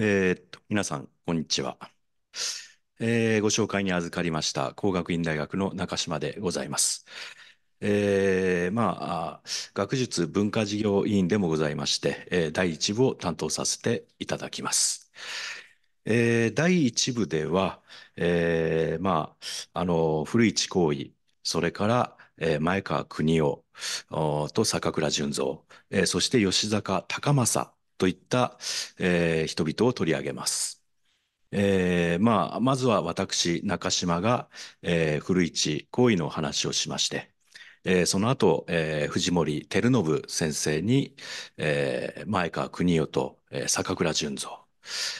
えー、っと、皆さん、こんにちは、えー。ご紹介に預かりました、工学院大学の中島でございます。えー、まあ、学術文化事業委員でもございまして、えー、第1部を担当させていただきます。えー、第1部では、えー、まあ、あの、古市行為、それから、えー、前川邦夫と坂倉順三、えー、そして吉坂隆正、といった、えー、人々を取り上げます。えー、まあ、まずは私、中島が、えー、古市行為の話をしまして、えー、その後、えー、藤森照信先生に、えー、前川邦夫と、えー、坂倉淳三、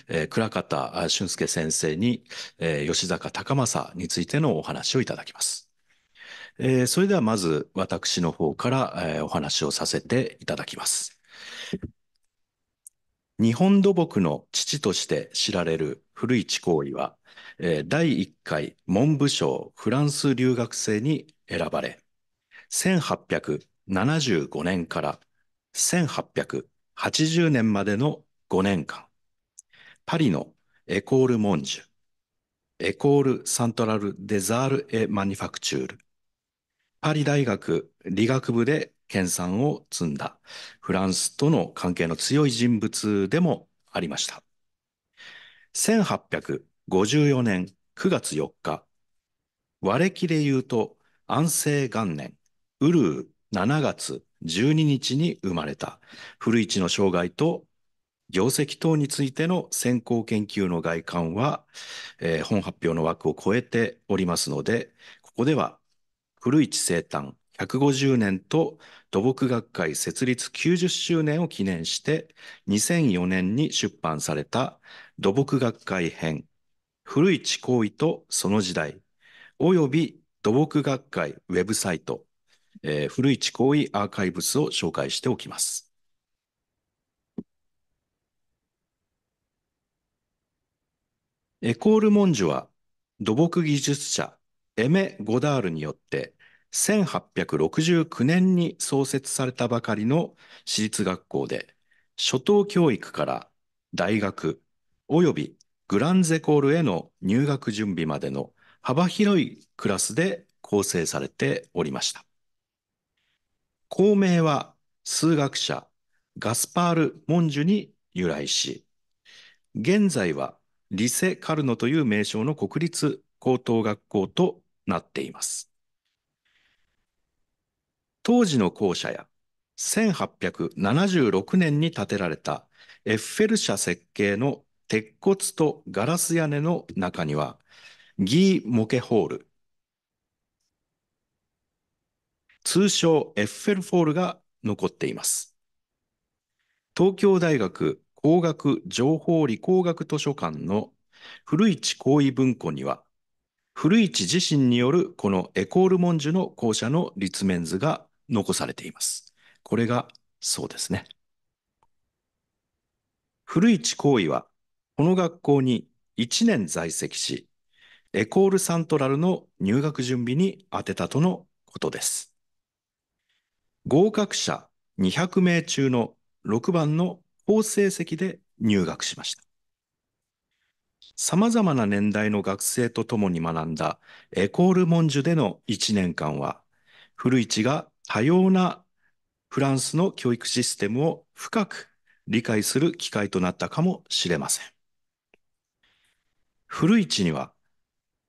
えー、倉方俊介先生に、えー、吉坂高政についてのお話をいただきます。えー、それではまず私の方から、えー、お話をさせていただきます。日本土木の父として知られる古市行為は、え第1回文部省フランス留学生に選ばれ、1875年から1880年までの5年間、パリのエコール・モンジュ、エコール・サントラル・デザール・エ・マニファクチュール、パリ大学理学部で研鑽を積んだフランスとの関係の強い人物でもありました。1854年9月4日、割れ切れ言うと安政元年、ウルー7月12日に生まれた古市の生涯と業績等についての先行研究の外観は、えー、本発表の枠を超えておりますので、ここでは古市生誕150年と土木学会設立90周年を記念して、2004年に出版された土木学会編、古市行為とその時代、および土木学会ウェブサイト、えー、古市行為アーカイブスを紹介しておきます。エコール・モンジュは土木技術者エメ・ゴダールによって1869年に創設されたばかりの私立学校で、初等教育から大学及びグランゼコールへの入学準備までの幅広いクラスで構成されておりました。校名は数学者ガスパール・モンジュに由来し、現在はリセ・カルノという名称の国立高等学校となっています。当時の校舎や1876年に建てられたエッフェル社設計の鉄骨とガラス屋根の中にはギー・モケホール通称エッフェルホールが残っています東京大学工学情報理工学図書館の古市行為文庫には古市自身によるこのエコール文殊の校舎の立面図が残されています。これがそうですね。古市行為は、この学校に1年在籍し、エコールサントラルの入学準備に充てたとのことです。合格者200名中の6番の好成績で入学しました。様々な年代の学生と共に学んだエコール文殊での1年間は、古市が多様なフランスの教育システムを深く理解する機会となったかもしれません。古市には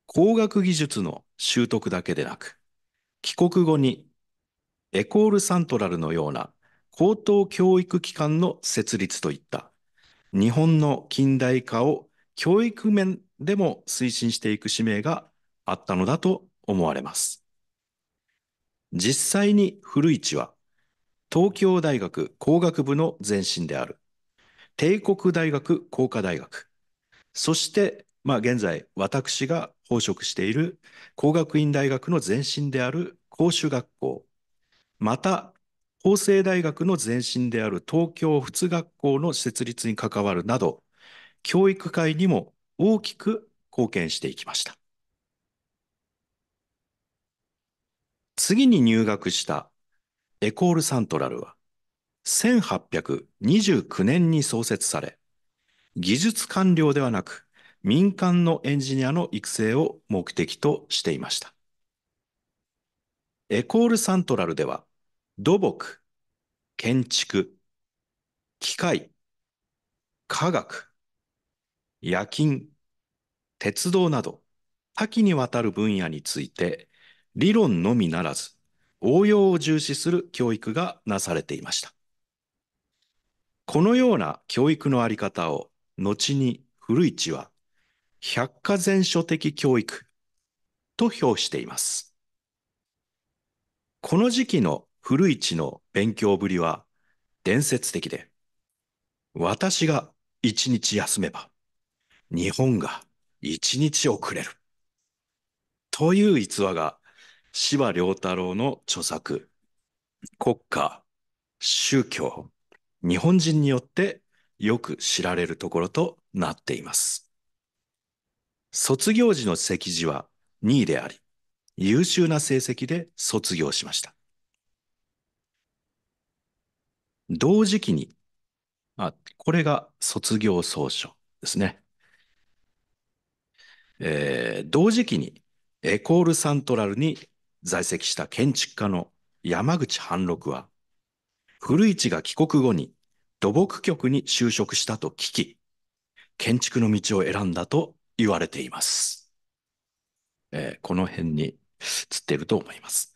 工学技術の習得だけでなく、帰国後にエコールサントラルのような高等教育機関の設立といった日本の近代化を教育面でも推進していく使命があったのだと思われます。実際に古市は東京大学工学部の前身である帝国大学工科大学そして、まあ、現在私が奉職している工学院大学の前身である甲州学校また法政大学の前身である東京仏学校の設立に関わるなど教育界にも大きく貢献していきました。次に入学したエコールサントラルは1829年に創設され、技術官僚ではなく民間のエンジニアの育成を目的としていました。エコールサントラルでは土木、建築、機械、科学、夜勤、鉄道など多岐にわたる分野について理論のみならず、応用を重視する教育がなされていました。このような教育のあり方を、後に古市は、百科全書的教育と評しています。この時期の古市の勉強ぶりは伝説的で、私が一日休めば、日本が一日遅れる。という逸話が司馬良太郎の著作、国家、宗教、日本人によってよく知られるところとなっています。卒業時の席次は2位であり、優秀な成績で卒業しました。同時期に、あ、これが卒業総書ですね。えー、同時期にエコールサントラルに在籍した建築家の山口半六は、古市が帰国後に土木局に就職したと聞き、建築の道を選んだと言われています。えー、この辺につっていると思います。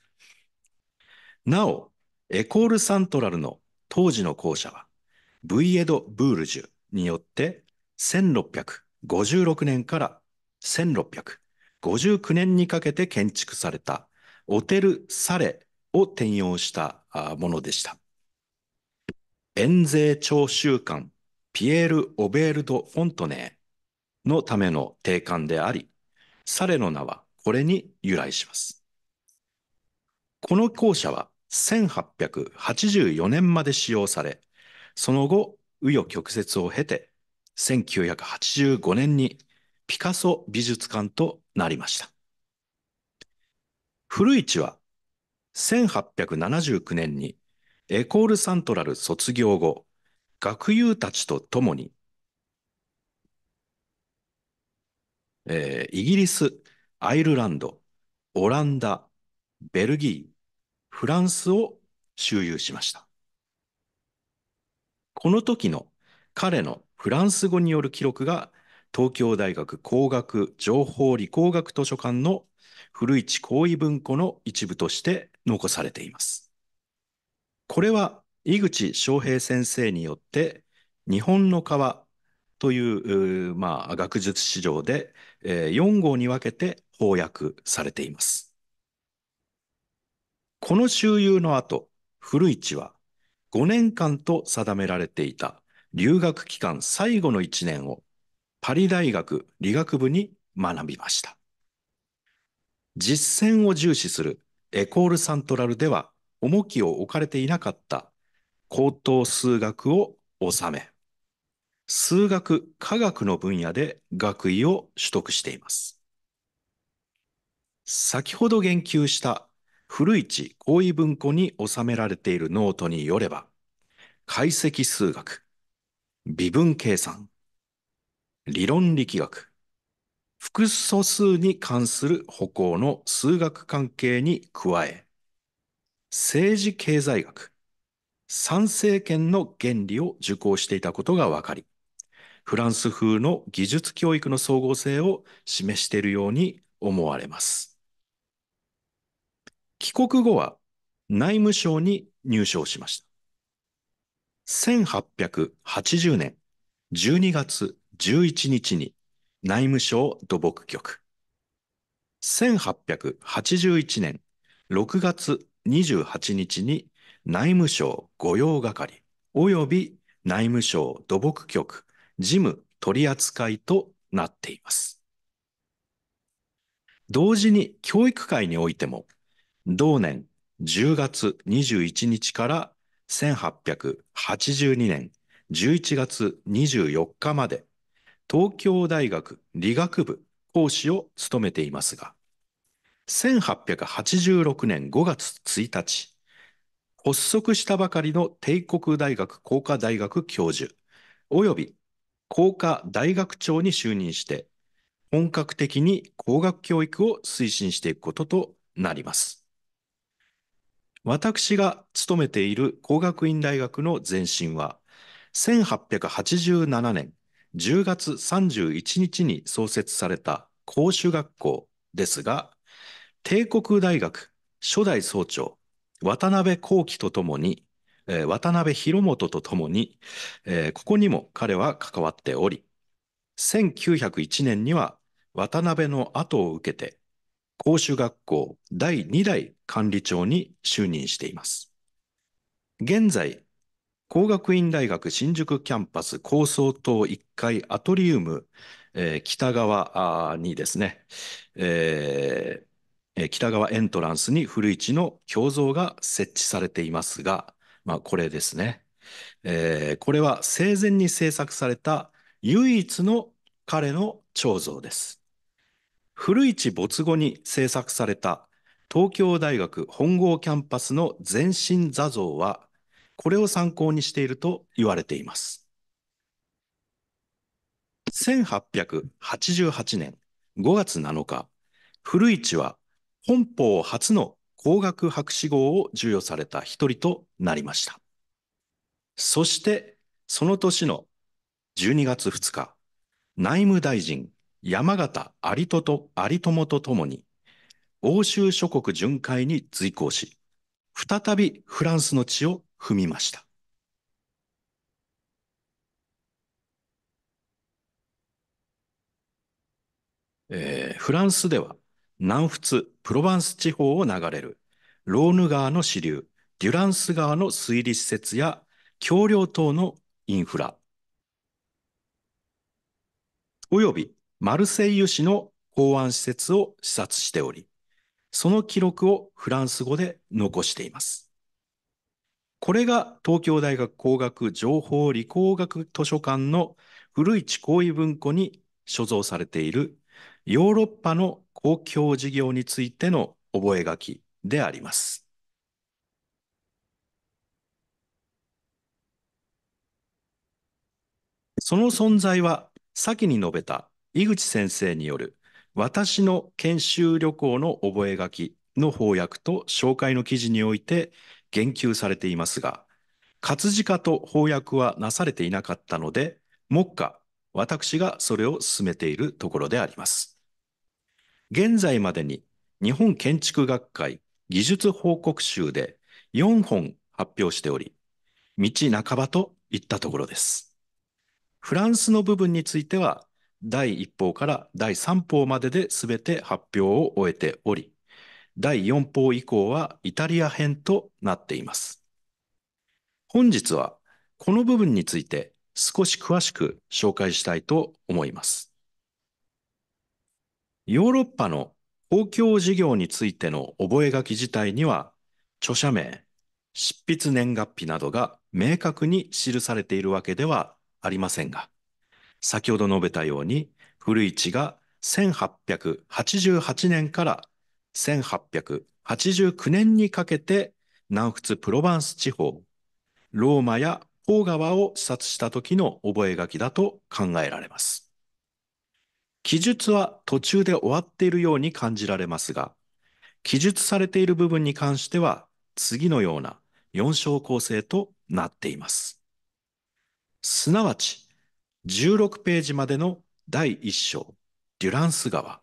なお、エコール・サントラルの当時の校舎は、ブイエド・ブールジュによって1656年から1659年にかけて建築されたオテル・サレを転用したものでした。遠税徴収官ピエール・オベール・ド・フォントネーのための定款であり、サレの名はこれに由来します。この校舎は1884年まで使用され、その後、紆余曲折を経て、1985年にピカソ美術館となりました。古市は1879年にエコールサントラル卒業後、学友たちと共に、えー、イギリス、アイルランド、オランダ、ベルギー、フランスを周遊しました。この時の彼のフランス語による記録が東京大学工学情報理工学図書館の古市行為文庫の一部として残されています。これは井口翔平先生によって日本の川という、まあ、学術史上で、えー、4号に分けて翻訳されています。この周遊の後、古市は5年間と定められていた留学期間最後の1年をパリ大学理学部に学びました。実践を重視するエコールサントラルでは重きを置かれていなかった高等数学を収め、数学・科学の分野で学位を取得しています。先ほど言及した古市行為文庫に収められているノートによれば、解析数学、微分計算、理論力学、複素数に関する歩行の数学関係に加え、政治経済学、参政権の原理を受講していたことが分かり、フランス風の技術教育の総合性を示しているように思われます。帰国後は内務省に入省しました。1880年12月11日に内務省土木局。1881年6月28日に内務省御用係及び内務省土木局事務取扱いとなっています。同時に教育界においても、同年10月21日から1882年11月24日まで東京大学理学部講師を務めていますが、1886年5月1日、発足したばかりの帝国大学工科大学教授、および工科大学長に就任して、本格的に工学教育を推進していくこととなります。私が勤めている工学院大学の前身は、1887年10月31日に創設された公衆学校ですが、帝国大学初代総長、渡辺幸喜とともに、えー、渡辺博元とともに、えー、ここにも彼は関わっており、1901年には渡辺の後を受けて、公衆学校第2代管理長に就任しています。現在、工学院大学新宿キャンパス高層棟1階アトリウム、えー、北側にですね、えー、北側エントランスに古市の胸像が設置されていますが、まあ、これですね、えー、これは生前に制作された唯一の彼の彫像です。古市没後に制作された東京大学本郷キャンパスの全身座像はこれを参考にしていると言われています。1888年5月7日、古市は本邦初の工学博士号を授与された一人となりました。そして、その年の12月2日、内務大臣山形有人と有友とともに、欧州諸国巡回に随行し、再びフランスの地を踏みました。えー、フランスでは南仏プロヴァンス地方を流れるローヌ川の支流デュランス川の水利施設や橋梁等のインフラおよびマルセイユ市の港湾施設を視察しておりその記録をフランス語で残しています。これが東京大学工学情報理工学図書館の古市行為文庫に所蔵されているヨーロッパの公共事業についての覚書であります。その存在は先に述べた井口先生による私の研修旅行の覚書の翻訳と紹介の記事において言及されていますが、活字化と翻訳はなされていなかったので、目下、私がそれを進めているところであります。現在までに日本建築学会技術報告集で4本発表しており、道半ばといったところです。フランスの部分については、第1報から第3報までで全て発表を終えており、第4報以降はイタリア編となっています。本日はこの部分について少し詳しく紹介したいと思います。ヨーロッパの公共事業についての覚書自体には著者名、執筆年月日などが明確に記されているわけではありませんが、先ほど述べたように古市が1888年から1889年にかけて南仏プロヴァンス地方、ローマやポー川を視察した時の覚書だと考えられます。記述は途中で終わっているように感じられますが、記述されている部分に関しては次のような4章構成となっています。すなわち、16ページまでの第1章、デュランス川。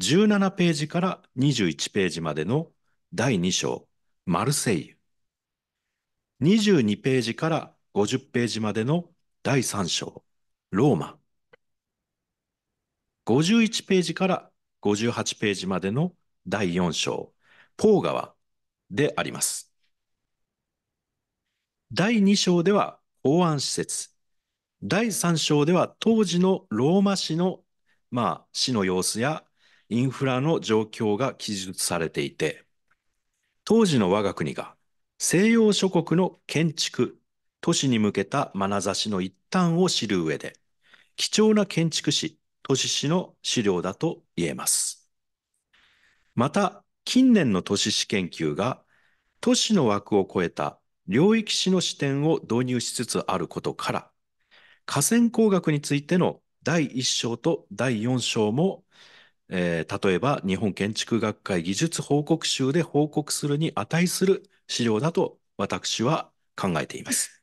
17ページから21ページまでの第2章、マルセイユ。22ページから50ページまでの第3章、ローマ。51ページから58ページまでの第4章、ポーガワであります。第2章では法安施設、第3章では当時のローマ市の、まあ、市の様子やインフラの状況が記述されていて、当時の我が国が西洋諸国の建築、都市に向けた眼差しの一端を知る上で、貴重な建築史、都市史の資料だと言えます。また、近年の都市史研究が都市の枠を超えた領域史の視点を導入しつつあることから、河川工学についての第1章と第4章もえー、例えば日本建築学会技術報告集で報告するに値する資料だと私は考えています。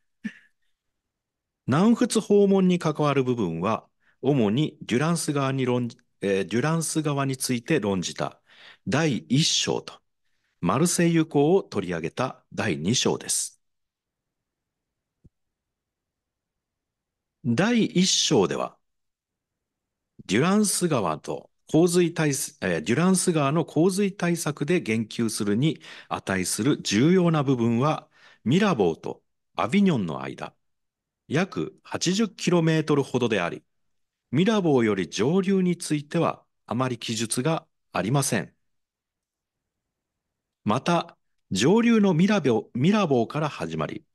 南仏訪問に関わる部分は、主にデュランス側に論、えー、デュランス側について論じた第一章と、マルセイユ港を取り上げた第二章です。第一章では、デュランス側と洪水対えデュランス川の洪水対策で言及するに値する重要な部分は、ミラボーとアビニョンの間、約 80km ほどであり、ミラボーより上流についてはあまり記述がありません。また、上流のミラボミラボーから始まり、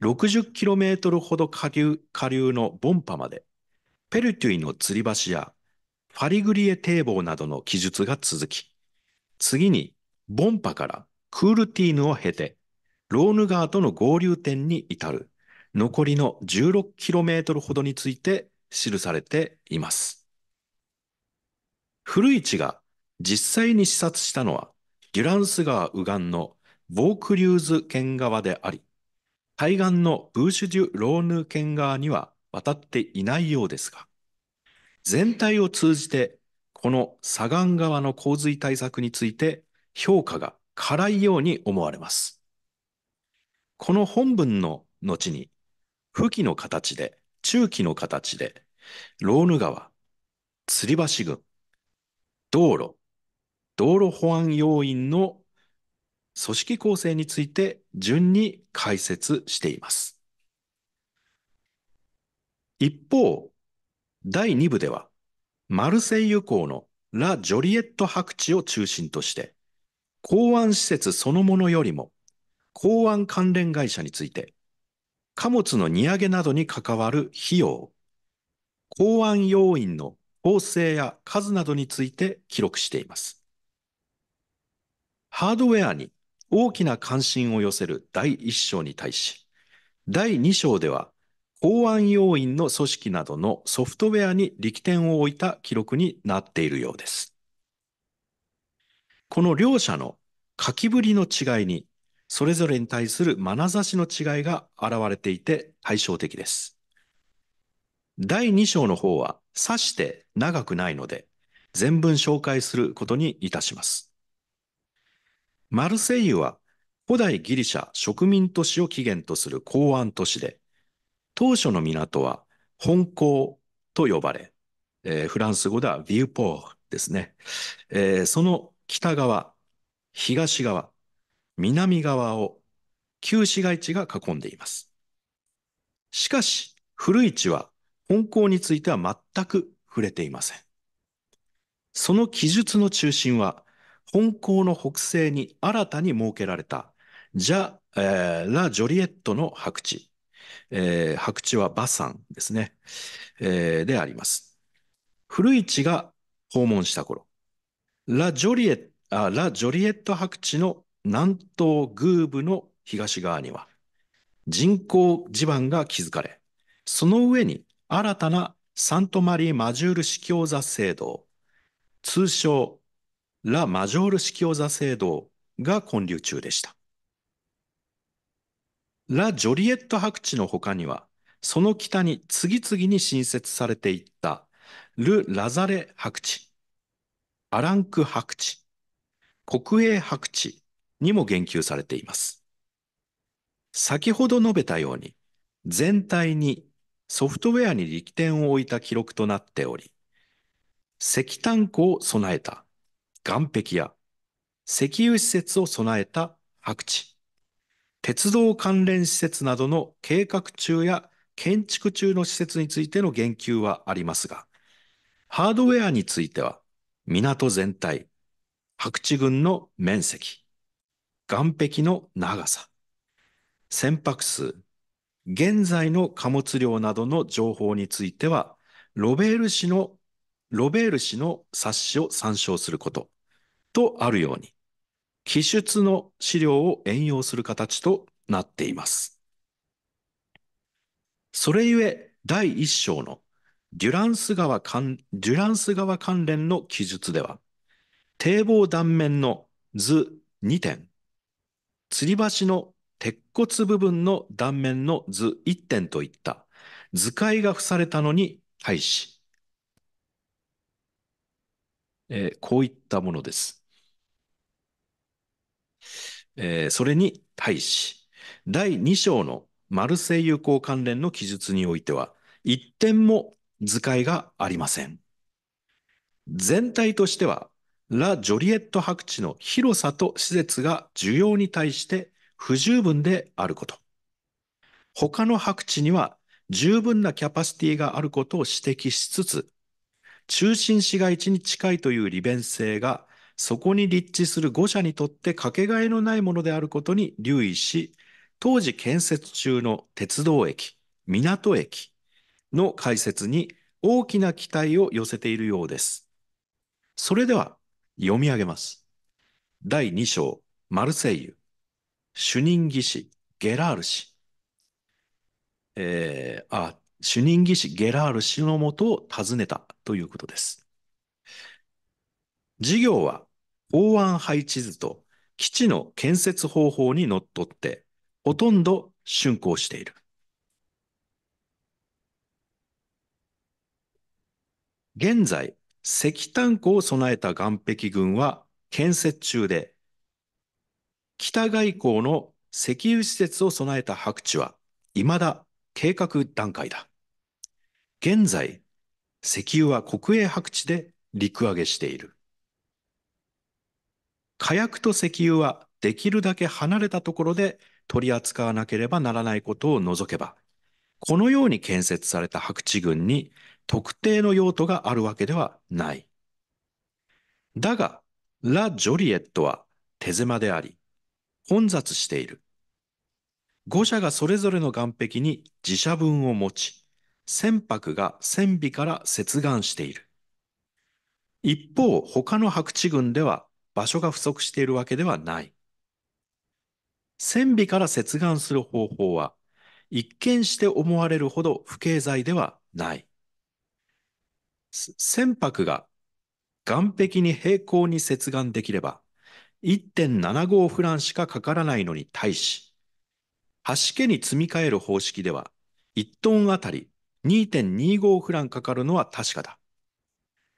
60km ほど下流下流のボンパまで、ペルテュイの吊り橋やファリグリエ堤防などの記述が続き、次にボンパからクールティーヌを経て、ローヌ川との合流点に至る残りの 16km ほどについて記されています。古市が実際に視察したのは、デュランス川右岸のボークリューズ県側であり、対岸のブーシュデュ・ローヌ県側には渡っていないようですが、全体を通じてこの左岸側の洪水対策について評価が辛いように思われます。この本文の後に、吹きの形で、中期の形で、ローヌ川、吊り橋群、道路、道路保安要員の組織構成について順に解説しています。一方、第2部では、マルセイユ港のラ・ジョリエット白地を中心として、港湾施設そのものよりも、港湾関連会社について、貨物の荷上げなどに関わる費用、港湾要員の構成や数などについて記録しています。ハードウェアに大きな関心を寄せる第1章に対し、第2章では公安要員の組織などのソフトウェアに力点を置いた記録になっているようです。この両者の書きぶりの違いに、それぞれに対する眼差しの違いが現れていて対照的です。第2章の方は、さして長くないので、全文紹介することにいたします。マルセイユは古代ギリシャ植民都市を起源とする港湾都市で、当初の港は本港と呼ばれ、えー、フランス語ではビューポーですね、えー、その北側、東側、南側を旧市街地が囲んでいます。しかし、古市は本港については全く触れていません。その記述の中心は、本校の北西に新たに設けられたジャ、えー、ラ・ジョリエットの白地、えー、白地は馬山ですね、えー、であります。古市が訪問した頃、ラ・ジョリエット、ラ・ジョリエット白地の南東グーブの東側には、人工地盤が築かれ、その上に新たなサントマリー・マジュール司教座制度、通称ラ・マジョール司教座制度が建立中でした。ラ・ジョリエット白地の他には、その北に次々に新設されていったル・ラザレ白地、アランク白地、国営白地にも言及されています。先ほど述べたように、全体にソフトウェアに力点を置いた記録となっており、石炭庫を備えた岩壁や石油施設を備えた白地、鉄道関連施設などの計画中や建築中の施設についての言及はありますが、ハードウェアについては、港全体、白地群の面積、岸壁の長さ、船舶数、現在の貨物量などの情報については、ロベール氏の、ロベール氏の冊子を参照することとあるように、記述の資料を援用する形となっています。それゆえ、第1章のデュランス川関デュランス川関連の記述では、堤防断面の図2点、吊り橋の鉄骨部分の断面の図1点といった図解が付されたのに対し、えー、こういったものです。えー、それに対し、第2章のマルセイユ好関連の記述においては、一点も図解がありません。全体としては、ラ・ジョリエット白地の広さと施設が需要に対して不十分であること。他の白地には十分なキャパシティがあることを指摘しつつ、中心市街地に近いという利便性がそこに立地する5社にとってかけがえのないものであることに留意し、当時建設中の鉄道駅、港駅の開設に大きな期待を寄せているようです。それでは読み上げます。第2章、マルセイユ、主任技師、ゲラール氏、えー、あ、主任技師ゲラール氏のもとを訪ねたということです。事業は港湾配置図と基地の建設方法にのっとって、ほとんど竣工している。現在、石炭庫を備えた岸壁群は建設中で、北外交の石油施設を備えた白地は、未だ計画段階だ。現在、石油は国営白地で陸揚げしている。火薬と石油はできるだけ離れたところで取り扱わなければならないことを除けば、このように建設された白地群に特定の用途があるわけではない。だが、ラ・ジョリエットは手狭であり、混雑している。五社がそれぞれの岸壁に自社分を持ち、船舶が船尾から接岸している。一方、他の白地群では場所が不足しているわけではない。船尾から接岸する方法は、一見して思われるほど不経済ではない。船舶が岸壁に平行に接岸できれば、1.75フランしかかからないのに対し、橋家に積み替える方式では、1トンあたり2.25フランかかるのは確かだ。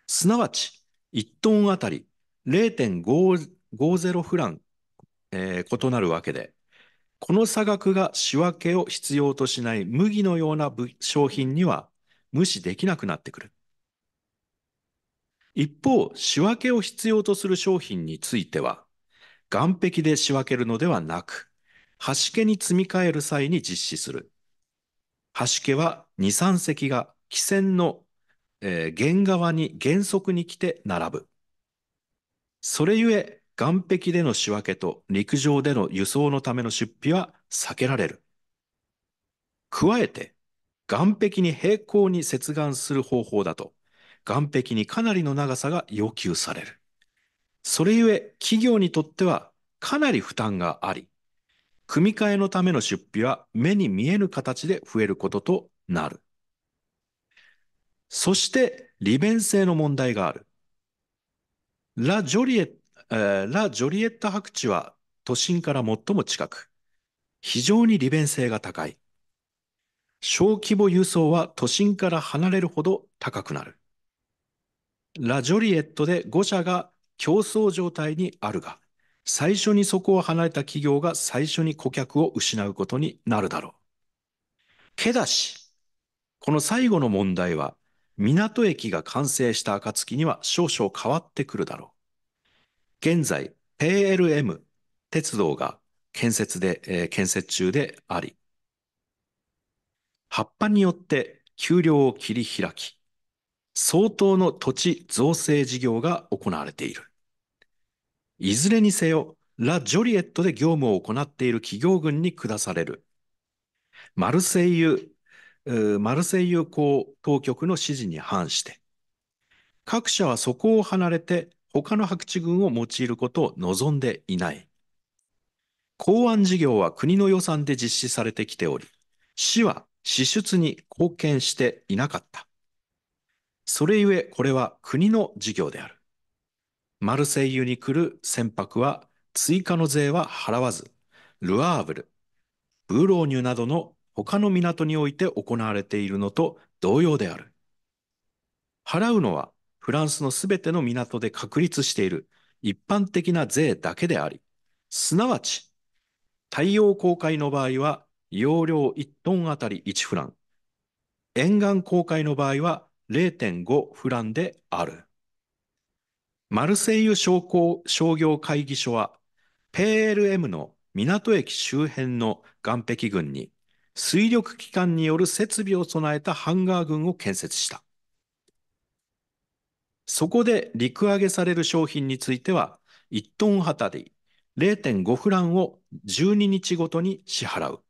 すなわち、1トンあたり0.50フラン、えー、異なるわけで、この差額が仕分けを必要としない麦のような商品には無視できなくなってくる。一方、仕分けを必要とする商品については、岸壁で仕分けるのではなく、端家に積み替える際に実施する。端家は2、3隻が汽船の、えー、原側に原則に来て並ぶ。それゆえ、岸壁での仕分けと陸上での輸送のための出費は避けられる。加えて、岸壁に平行に接岸する方法だと、岸壁にかなりの長さが要求される。それゆえ、企業にとってはかなり負担があり、組み替えのための出費は目に見えぬ形で増えることとなる。そして利便性の問題がある。ラ・ジョリエラ・ジョリエット白地は都心から最も近く、非常に利便性が高い。小規模輸送は都心から離れるほど高くなる。ラ・ジョリエットで5社が競争状態にあるが、最初にそこを離れた企業が最初に顧客を失うことになるだろう。けだし、この最後の問題は、港駅が完成した暁には少々変わってくるだろう。現在、PLM 鉄道が建設で、えー、建設中であり、葉っぱによって丘陵を切り開き、相当の土地造成事業が行われている。いずれにせよ、ラ・ジョリエットで業務を行っている企業群に下される、マルセイユマルセイユ港当局の指示に反して、各社はそこを離れて他の白地軍を用いることを望んでいない。港湾事業は国の予算で実施されてきており、市は支出に貢献していなかった。それゆえこれは国の事業である。マルセイユに来る船舶は追加の税は払わず、ルアーブル、ブーローニュなどの他の港において行われているのと同様である。払うのはフランスのすべての港で確立している一般的な税だけであり、すなわち、太陽公開の場合は容量1トンあたり1フラン、沿岸公開の場合は0.5フランである。マルセイユ商工商業会議所は PLM の港駅周辺の岸壁群に水力機関による設備を備えたハンガー群を建設した。そこで陸揚げされる商品については、1トンあたり0.5フランを12日ごとに支払う。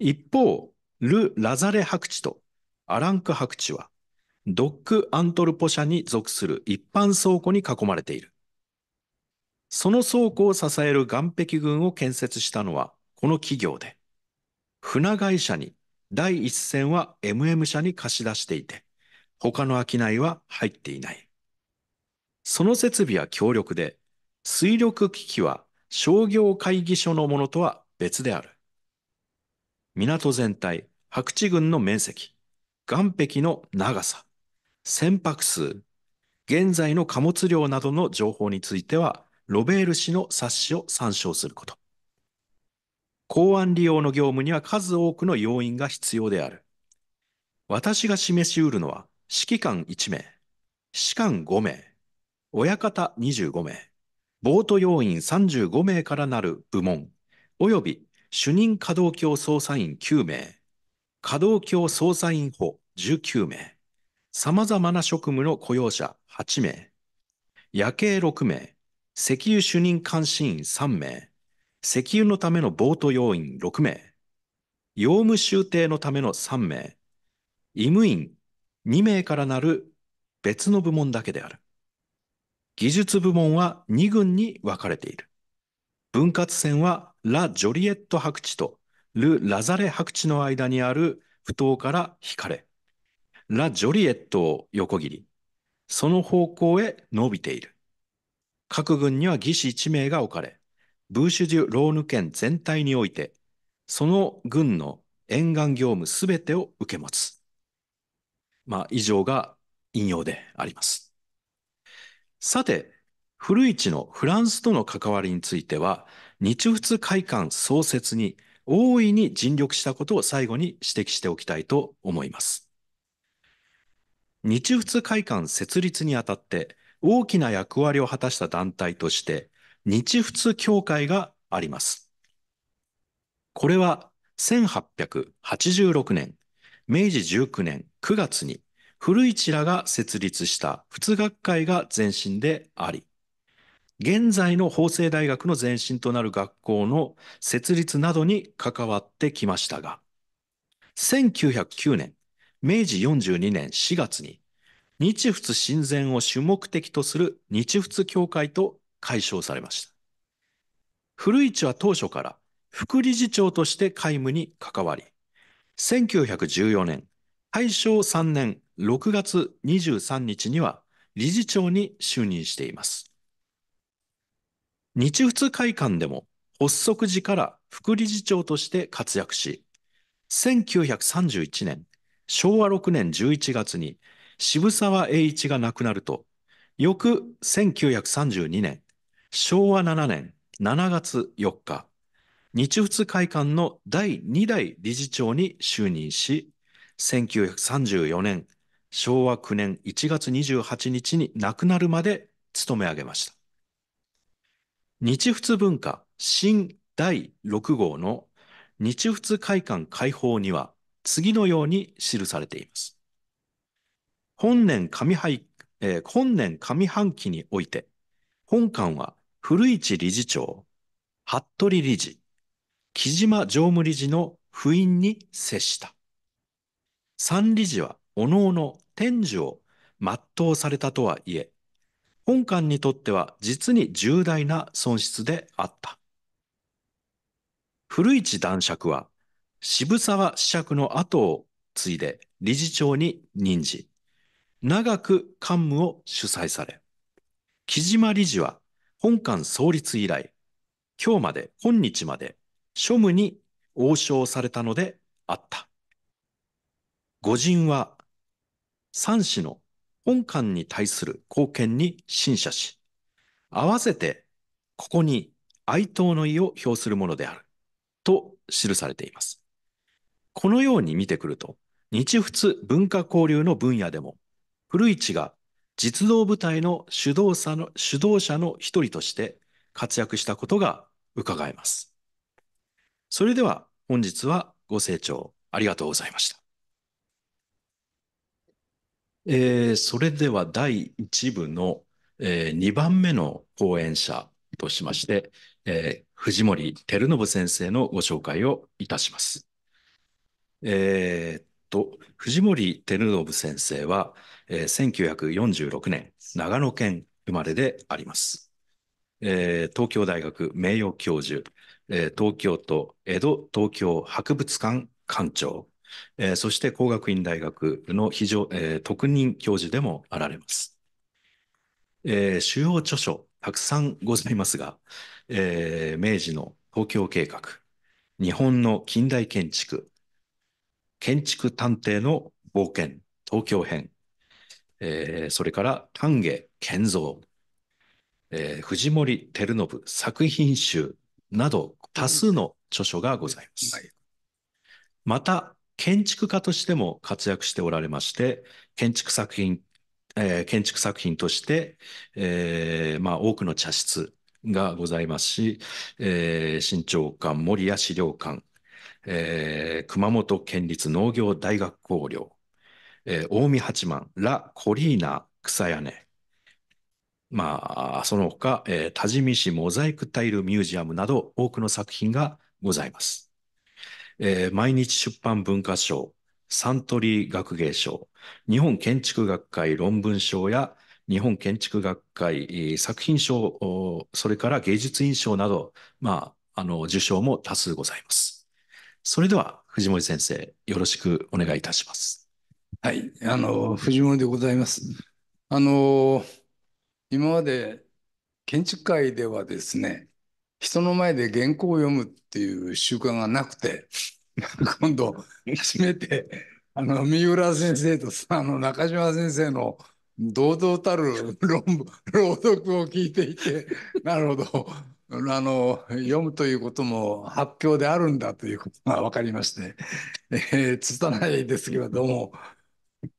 一方、ル・ラザレ白地とアランク白地は、ドック・アントルポ社に属する一般倉庫に囲まれている。その倉庫を支える岸壁群を建設したのは、この企業で、船会社に、第一線は MM 社に貸し出していて、他の商いは入っていない。その設備は強力で、水力機器は商業会議所のものとは別である。港全体、白地群の面積、岸壁の長さ、船舶数、現在の貨物量などの情報については、ロベール氏の冊子を参照すること。公安利用の業務には数多くの要因が必要である。私が示し得るのは、指揮官1名、士官5名、親方25名、ボート要員35名からなる部門、及び主任稼働協捜査員9名、稼働協捜査員補19名、様々な職務の雇用者8名、夜景6名、石油主任監視員3名、石油のためのボート要員6名、用務修艇のための3名、医務員2名からなる別の部門だけである。技術部門は2軍に分かれている。分割線はラ・ジョリエット白地とル・ラザレ白地の間にある不頭から引かれ、ラ・ジョリエットを横切り、その方向へ伸びている。各軍には技師1名が置かれ、ブーシュジュ・ローヌ県全体において、その軍の沿岸業務すべてを受け持つ。まあ、以上が引用であります。さて、古市のフランスとの関わりについては、日仏会館創設に大いに尽力したことを最後に指摘しておきたいと思います。日仏会館設立にあたって大きな役割を果たした団体として、日仏協会があります。これは1886年、明治19年9月に古市らが設立した仏学会が前身であり、現在の法政大学の前身となる学校の設立などに関わってきましたが、1909年、明治42年4月に、日仏親善を主目的とする日仏協会と解消されました。古市は当初から副理事長として皆無に関わり、1914年、大正3年6月23日には理事長に就任しています。日仏会館でも発足時から副理事長として活躍し、1931年、昭和6年11月に渋沢栄一が亡くなると、翌1932年、昭和7年7月4日、日仏会館の第2代理事長に就任し、1934年、昭和9年1月28日に亡くなるまで務め上げました。日仏文化新第6号の日仏会館開放には次のように記されています。本年上,、えー、本年上半期において、本館は古市理事長、服部理事、木島常務理事の不印に接した。三理事は各々天寿を全うされたとはいえ、本館にとっては実に重大な損失であった。古市男爵は渋沢子爵の後を継いで理事長に任じ、長く幹務を主催され、木島理事は本館創立以来、今日まで、今日まで、庶務に応召されたのであった。御人は、三子の本館に対する貢献に審謝し、合わせてここに哀悼の意を表するものである、と記されています。このように見てくると、日仏文化交流の分野でも、古市が実動部隊の主導者の主導者の一人として活躍したことが伺えます。それでは本日はご清聴ありがとうございました。えー、それでは第1部の、えー、2番目の講演者としまして、えー、藤森照信先生のご紹介をいたします。えー、っと、藤森照信先生は、えー、1946年、長野県生まれであります。えー、東京大学名誉教授、えー、東京都江戸東京博物館館長、えー、そして工学院大学の非常、えー、特任教授でもあられます。えー、主要著書、たくさんございますが、えー、明治の東京計画、日本の近代建築、建築探偵の冒険、東京編、えー、それから丹下健三、えー、藤森照信作品集など多数の著書がございます。はい、また、建築家としても活躍しておられまして、建築作品、えー、建築作品として、えー、まあ、多くの茶室がございますし、えー、新長官、森谷資料館、えー、熊本県立農業大学校寮、えー、近江八幡、ラ・コリーナ草屋根。まあ、その他、えー、多治見市モザイクタイルミュージアムなど多くの作品がございます。えー、毎日出版文化賞、サントリー学芸賞、日本建築学会論文賞や日本建築学会作品賞、それから芸術院賞など、まあ、あの、受賞も多数ございます。それでは、藤森先生、よろしくお願いいたします。はい、あの藤森でございます。あの今まで建築界ではですね、人の前で原稿を読むっていう習慣がなくて、今度初めてあの三浦先生とあの中島先生の堂々たる論文朗読を聞いていて、なるほど。あの読むということも発表であるんだということが分かりまして、えー、拙いですけれども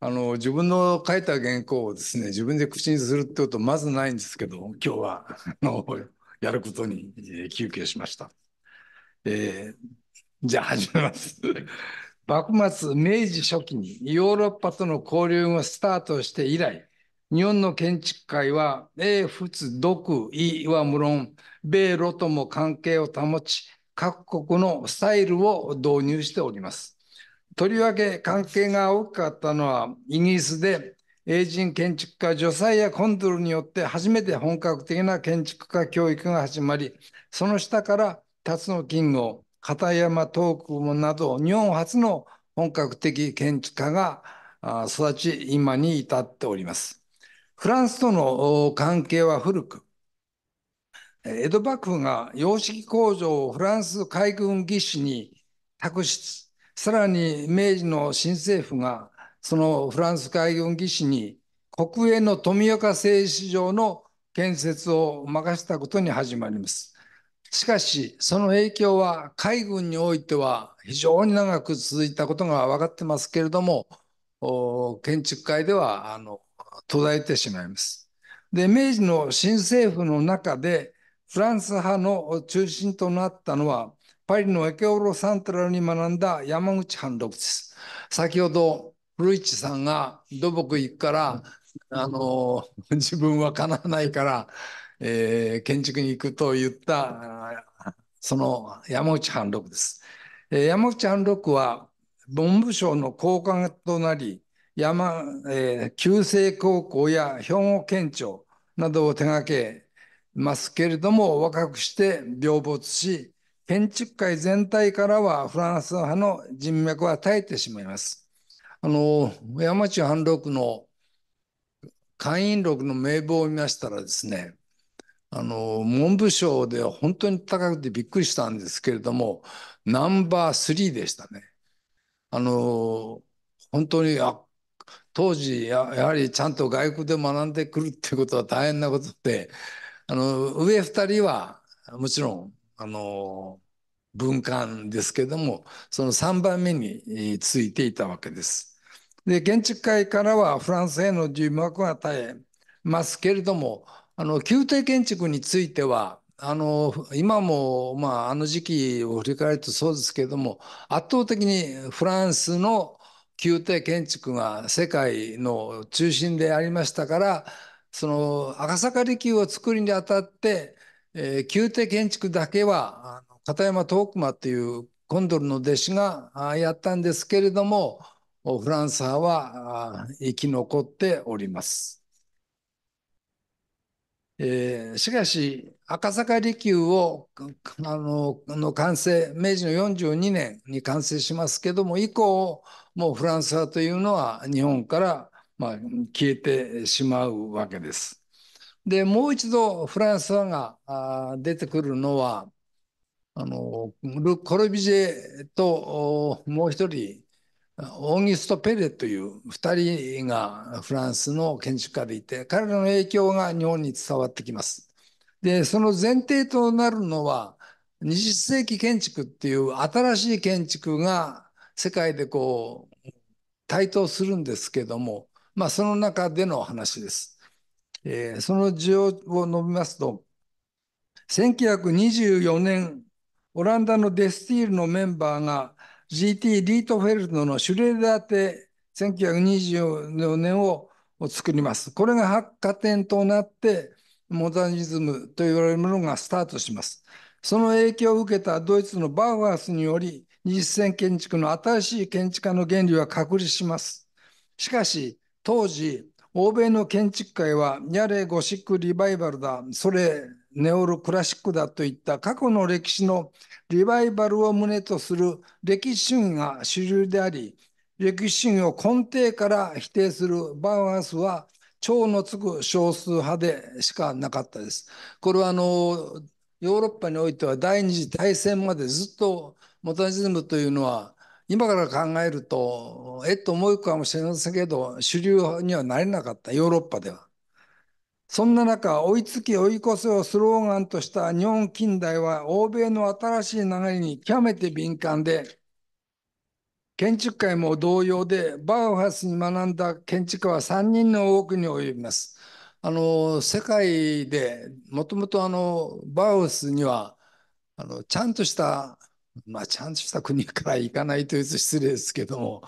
あの自分の書いた原稿をですね自分で口にするってことまずないんですけど今日はあのやることに、え休憩しました。えー、じゃあ始めます。幕末明治初期にヨーロッパとの交流がスタートして以来日本の建築界は英仏独位は無論米ロとも関係を保ち各国のスタイルを導入しております。とりわけ関係が大きかったのはイギリスで英人建築家ジョサイア・コンドルによって初めて本格的な建築家教育が始まりその下から辰野金吾片山東雲など日本初の本格的建築家が育ち今に至っております。フランスとの関係は古く江戸幕府が洋式工場をフランス海軍技師に託しさらに明治の新政府がそのフランス海軍技師に国営の富岡製糸場の建設を任せたことに始まります。しかしその影響は海軍においては非常に長く続いたことが分かってますけれども建築界ではあの途絶えてしまいます。で明治の新政府の中でフランス派の中心となったのはパリのエケオロサントラに学んだ山口半六です。先ほど古市さんが土木行くから、あの自分は叶わないから、えー、建築に行くと言ったその山口半六です。えー、山口半六は文部省の高官となり山、えー、旧制高校や兵庫県庁などを手掛けますけれども若くして病没し建築界全体からはフランス派の人脈は絶えてしまいます。あの、山地半六の会員録の名簿を見ましたらですね、あの、文部省では本当に高くてびっくりしたんですけれども、ナンバー3でしたね。あの、本当に、あ、当時や、やはりちゃんと外国で学んでくるってことは大変なことで、あの、上2人はもちろんあの文官ですけどもその3番目についていたわけです。で建築界からはフランスへの注目が絶えますけれどもあの宮廷建築についてはあの今も、まあ、あの時期を振り返るとそうですけれども圧倒的にフランスの宮廷建築が世界の中心でありましたからその赤坂離宮を作るにあたってえー、宮廷建築だけはあの片山東熊っていうコンドルの弟子がやったんですけれどもフランス派は生き残っております。えー、しかし赤坂離宮をあのの完成明治の42年に完成しますけども以降もうフランス派というのは日本から、まあ、消えてしまうわけです。で、もう一度フランスが出てくるのは、あの、ル・コルビジェともう一人、オーギスト・ペレという2人がフランスの建築家でいて、彼らの影響が日本に伝わってきます。で、その前提となるのは、20世紀建築っていう新しい建築が世界でこう、台頭するんですけども、まあその中での話です。えー、その需要を述べますと、1924年、オランダのデスティールのメンバーが GT リートフェルトのシュレーダーテ1924年を作ります。これが発火点となって、モダニズムと言われるものがスタートします。その影響を受けたドイツのバーワースにより、実践建築の新しい建築家の原理は確立します。しかし、当時、欧米の建築界は、やれゴシックリバイバルだ、それネオルクラシックだといった過去の歴史のリバイバルを旨とする歴史主義が主流であり、歴史主義を根底から否定するバウアンスは、超のつく少数派でしかなかったです。これはあのヨーロッパにおいては第二次大戦までずっとモダニズムというのは今から考えると、えっと思うかもしれませんけど、主流にはなれなかった、ヨーロッパでは。そんな中、追いつき追い越せをスローガンとした日本近代は、欧米の新しい流れに極めて敏感で、建築界も同様で、バウハスに学んだ建築家は3人の多くに及びます。あの、世界で、もともとあの、バウハスには、あの、ちゃんとしたまあ、ちゃんとした国から行かないというと失礼ですけども、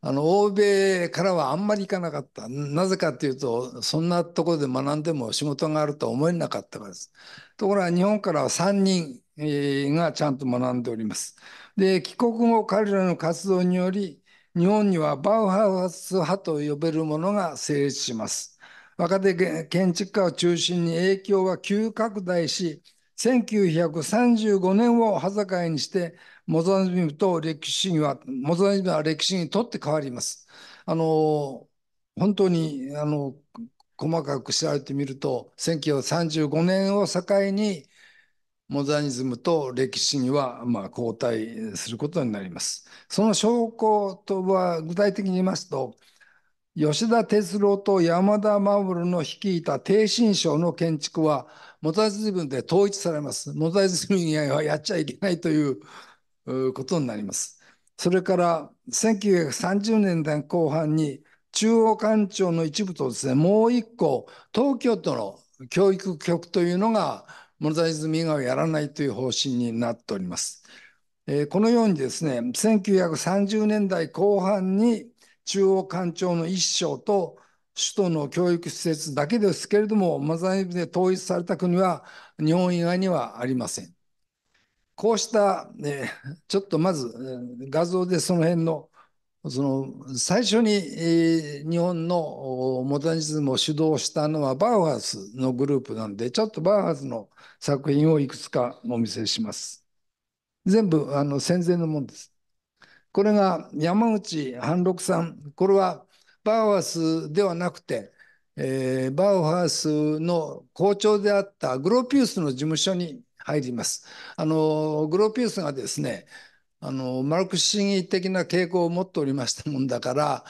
あの、欧米からはあんまり行かなかった。なぜかというと、そんなところで学んでも仕事があるとは思えなかったからです。ところが日本からは3人、がちゃんと学んでおります。で、帰国後彼らの活動により、日本にはバウハウス派と呼べるものが成立します。若手建築家を中心に影響は急拡大し、1935年をはざかいにして、モザンビムと歴史主義は、モザンビムは歴史にとって変わります。あの、本当に、あの、細かく調べてみると、1935年を境に、モザニズムと歴史には、まあ、交代することになります。その証拠とは、具体的に言いますと、吉田哲郎と山田守の率いた低神省の建築は、モザイズムで統一されます。モダイズム以外はやっちゃいけないということになります。それから1930年代後半に中央官庁の一部とですね、もう一個、東京都の教育局というのが、モザイズ民以外をやらないという方針になっております。えー、このようにですね、1930年代後半に中央官庁の一省と首都の教育施設だけですけれども、マザーブで統一された国は日本以外にはありません。こうした、ね、ちょっとまず画像でその辺のその最初に、日本のモダニズムを主導したのはバウハースのグループなんでちょっとバウハースの作品をいくつかお見せします。全部あの戦前のものです。これが山口半六さんこれはバウハスではなくて、えー、バウハスの校長であったグロピウスの事務所に入ります。あのグロピウスがですねあのマルクス主義的な傾向を持っておりましたもんだから、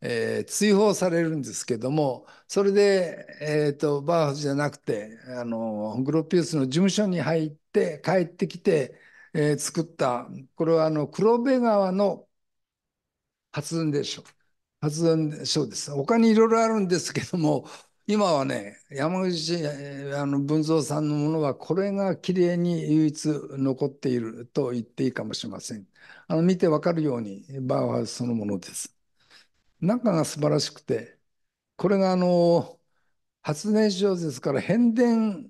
えー、追放されるんですけどもそれで、えーと、バウハスじゃなくてあのグロピウスの事務所に入って帰ってきて、えー、作ったこれはあの黒部川の発電でしょう。発電そうです他にいろいろあるんですけども今はね山口あの文造さんのものはこれがきれいに唯一残っていると言っていいかもしれませんあの見てわかるようにバウハウスそのものです中が素晴らしくてこれがあの発電所ですから変電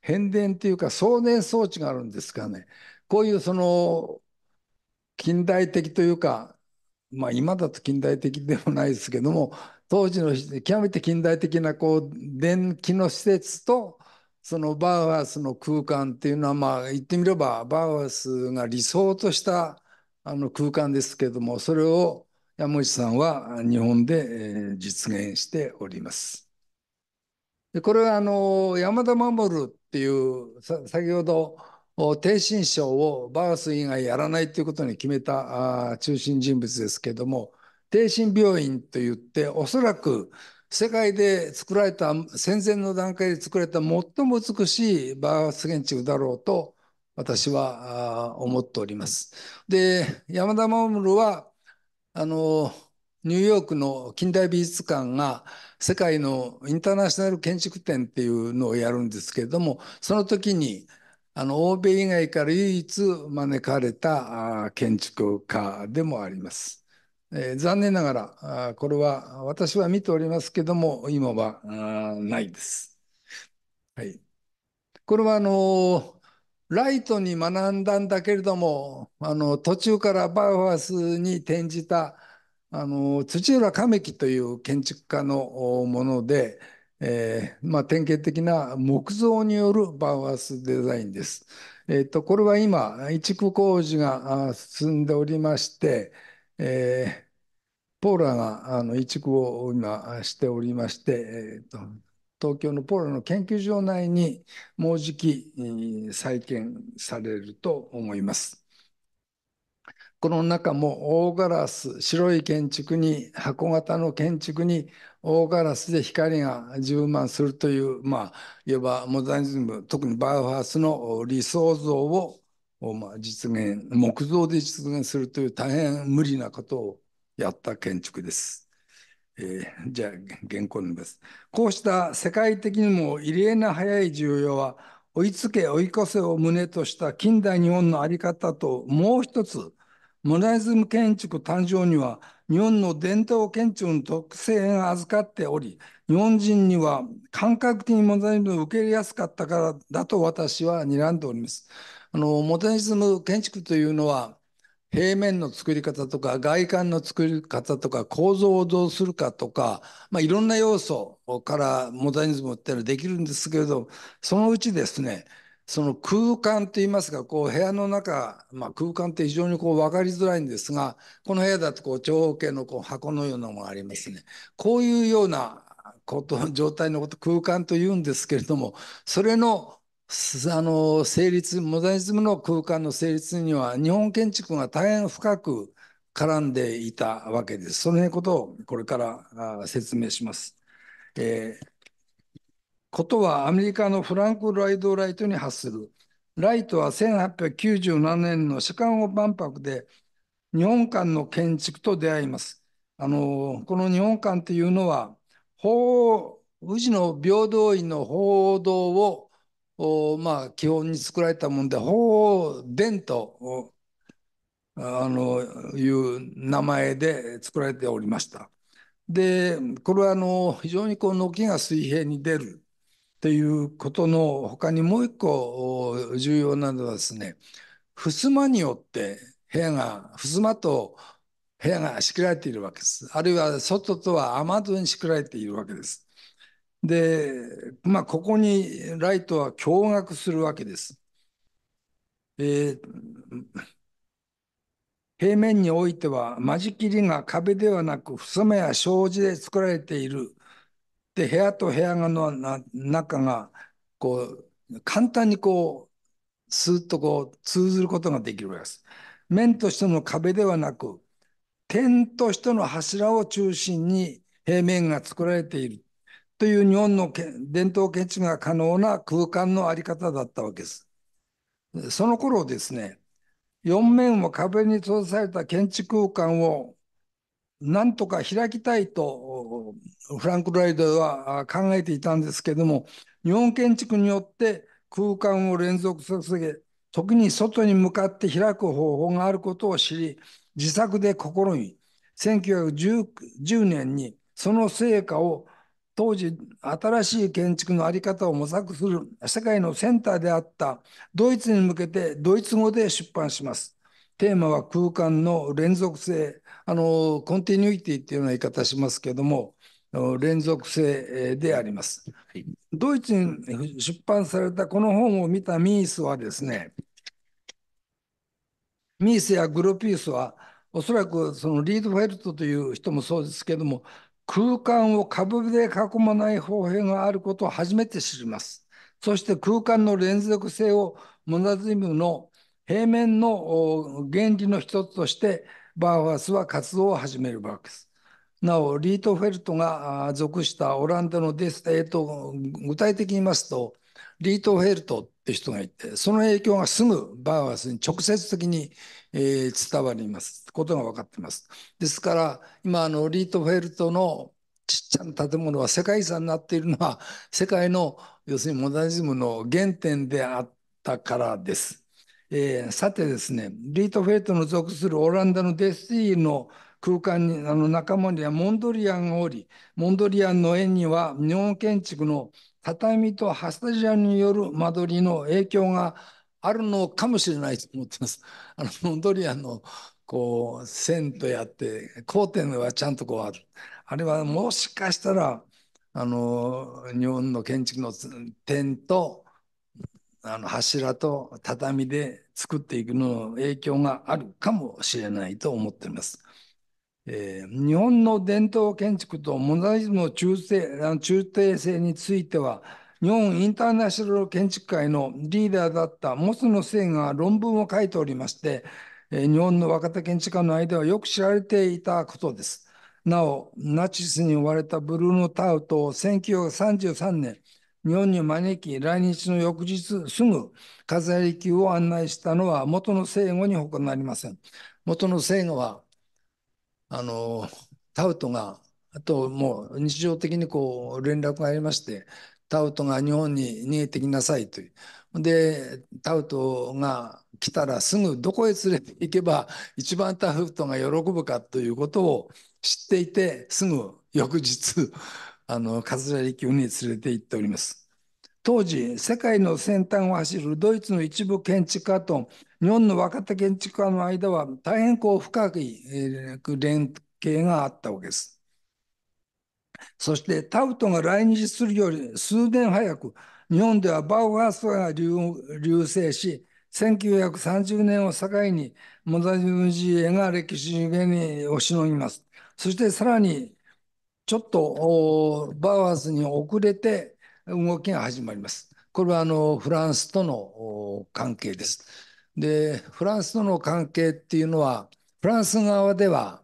変電っていうか送電装置があるんですがねこういうその近代的というかまあ、今だと近代的でもないですけども当時の極めて近代的なこう電気の施設とそのバウハウスの空間っていうのはまあ言ってみればバウハウスが理想としたあの空間ですけどもそれを山内さんは日本で実現しております。でこれはあの山田守っていう先ほど低信賞をバース以外やらないということに決めた中心人物ですけども帝信病院といっておそらく世界で作られた戦前の段階で作られた最も美しいバース建築だろうと私は思っております。で山田守はあのニューヨークの近代美術館が世界のインターナショナル建築展っていうのをやるんですけれどもその時にあの欧米以外から唯一招かれた建築家でもあります。えー、残念ながらこれは私は見ておりますけども今はないです。はい、これはあのライトに学んだんだけれどもあの途中からバウハウスに転じたあの土浦亀樹という建築家のもので、えー、まあ、典型的な木造によるバウハウスデザインです。えーと、これは今移築工事が進んでおりまして、えー、ポーラがあの移築を今しておりまして、えーと、東京のポーラの研究所内にもうじき、再建されると思います。この中も大ガラス白い建築に箱型の建築に大ガラスで光が充満するという、まあ、いわばモダニズム、特にバイオハウスの理想像を、まあ、実現、木造で実現するという大変無理なことをやった建築です。えー、じゃあ、原稿のです。こうした世界的にも異例な早い重要は、追いつけ追い越せを旨とした近代日本の在り方と、もう一つ、モダニズム建築誕生には、日本の伝統建築の特性が預かっており、日本人には感覚的にモダニズムを受け入れやすかったからだと私は睨んでおります。あの、モダニズム建築というのは、平面の作り方とか外観の作り方とか構造をどうするかとか、まあ、いろんな要素からモダニズムってのはできるんですけれどそのうちですねその空間といいますか、こう部屋の中、まあ、空間って非常にこう分かりづらいんですが、この部屋だとこう長方形のこう箱のようなものがありますね。こういうようなこと、状態のこと、空間というんですけれども、それのあの成立モダニズムの空間の成立には日本建築が大変深く絡んでいたわけです。その辺ことをこれから説明します。えー、ことはアメリカのフランク・ライド・ライトに発する。ライトは1897年のシカゴ万博で日本館の建築と出会います。あのこの日本館というのは法宇治の平等院の王堂をお、まあ、基本に作られたもんで法殿とあのいう名前で作られておりました。でこれはあの非常にこう軒が水平に出るということの他にもう一個重要なのはですね、襖によって部屋が、襖と部屋が仕切られているわけです。あるいは外とは雨戸に仕切られているわけです。で、まあ、ここにライトは驚愕するわけです。えー、平面においては間仕切りが壁ではなく襖や障子で作られているで、部屋と部屋の中が、こう、簡単にこう、スーッとこう、通ずることができるわけです。面としての壁ではなく、点としての柱を中心に平面が作られているという日本の伝統建築が可能な空間のあり方だったわけです。その頃ですね、4面を壁に閉ざされた建築空間をなんとか開きたいとフランク・ライドは考えていたんですけども日本建築によって空間を連続させ時に外に向かって開く方法があることを知り自作で試み1910年にその成果を当時新しい建築の在り方を模索する世界のセンターであったドイツに向けてドイツ語で出版します。テーマは空間の連続性あのコンティニューティっていうような言い方しますけども連続性であります。ドイツに出版されたこの本を見たミースはですね、ミースやグロピースは、おそらくそのリードフェルトという人もそうですけども、空間を株で囲まない方法があることを初めて知ります。そして空間の連続性をモナズムの平面の原理の一つとして、バーファスは活動を始めるわけです。なお、リートフェルトが属したオランダのデス、えーと、具体的に言いますと、リートフェルトって人がいて、その影響がすぐバーバスに直接的に、えー、伝わります、ことが分かってます。ですから、今、あの、リートフェルトのちっちゃな建物は世界遺産になっているのは、世界の、要するにモダニズムの原点であったからです。えー、さてですね、リートフェルトの属するオランダのデスティーの空間にあの中門にはモンドリアンがおりモンドリアンの絵には日本建築の畳とハスタジアによる間取りの影響があるのかもしれないと思ってます。あのモンドリアンのこう線とやって交点はちゃんとこうある。あれはもしかしたらあの日本の建築の点とあの柱と畳で作っていくのの影響があるかもしれないと思っています。えー、日本の伝統建築とモダニズムの中世中低性については日本インターナショナル建築界のリーダーだったモスの生が論文を書いておりまして、えー、日本の若手建築家の間はよく知られていたことです。なお、ナチスに追われたブルーノ・タウトを1933年、日本に招き、来日の翌日すぐ飾り級を案内したのは元の生後に他なりません。元の生後はあのタウトがあともう日常的にこう連絡がありましてタウトが日本に逃げてきなさいというでタウトが来たらすぐどこへ連れて行けば一番タウトが喜ぶかということを知っていてすぐ翌日あの桂離宮に連れて行っております。当時世界の先端を走るドイツの一部建築家と日本の若手建築家の間は大変こう深い連携があったわけです。そしてタウトが来日するより数年早く日本ではバウハウスが流流星し1930年を境にモダニズム自衛が歴史主義に押しのぎます。そしてさらにちょっとバウハウスに遅れて動きが始まります。これはあのフランスとの関係です。で、フランスとの関係っていうのは、フランス側では、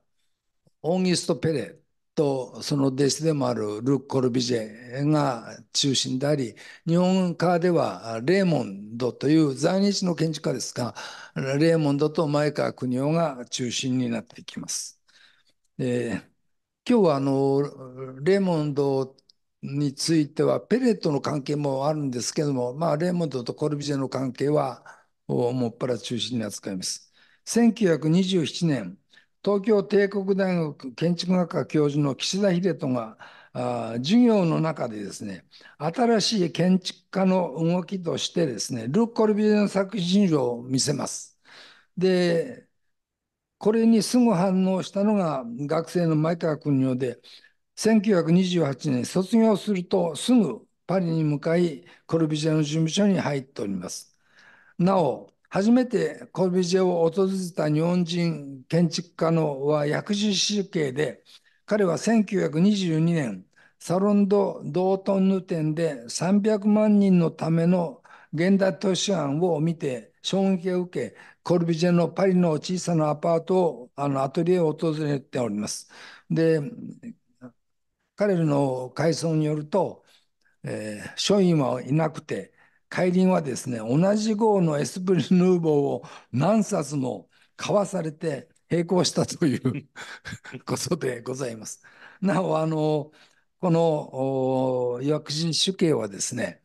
オーギスト・ペレとその弟子でもあるルック・コルビジェが中心であり、日本側ではレーモンドという在日の建築家ですが、レーモンドと前川邦夫が中心になっていきます。で今日はあのレーモンドについてはペレットの関係もあるんですけども、まあ、レーモンドとコルビジェの関係はをもっぱら中心に扱います。1927年、東京帝国大学建築学科教授の岸田秀人が授業の中でですね新しい建築家の動きとしてですねルッコルビューの作品を見せます。でこれにすぐ反応したのが学生の前川君夫で1928年卒業するとすぐパリに向かいコルビジェの事務所に入っております。なお、初めてコルビジェを訪れた日本人建築家のは薬師集計で、彼は1922年、サロンド・ドートンヌ店で300万人のための現代都市案を見て衝撃を受け、コルビジェのパリの小さなアパートを、あのアトリエを訪れております。で、彼の回想によると、えー、書院はいなくて、海林はですね、同じ号のエスプリヌーボーを何冊も買わされて並行したという ことでございます。なお、あの、この薬人主刑はですね、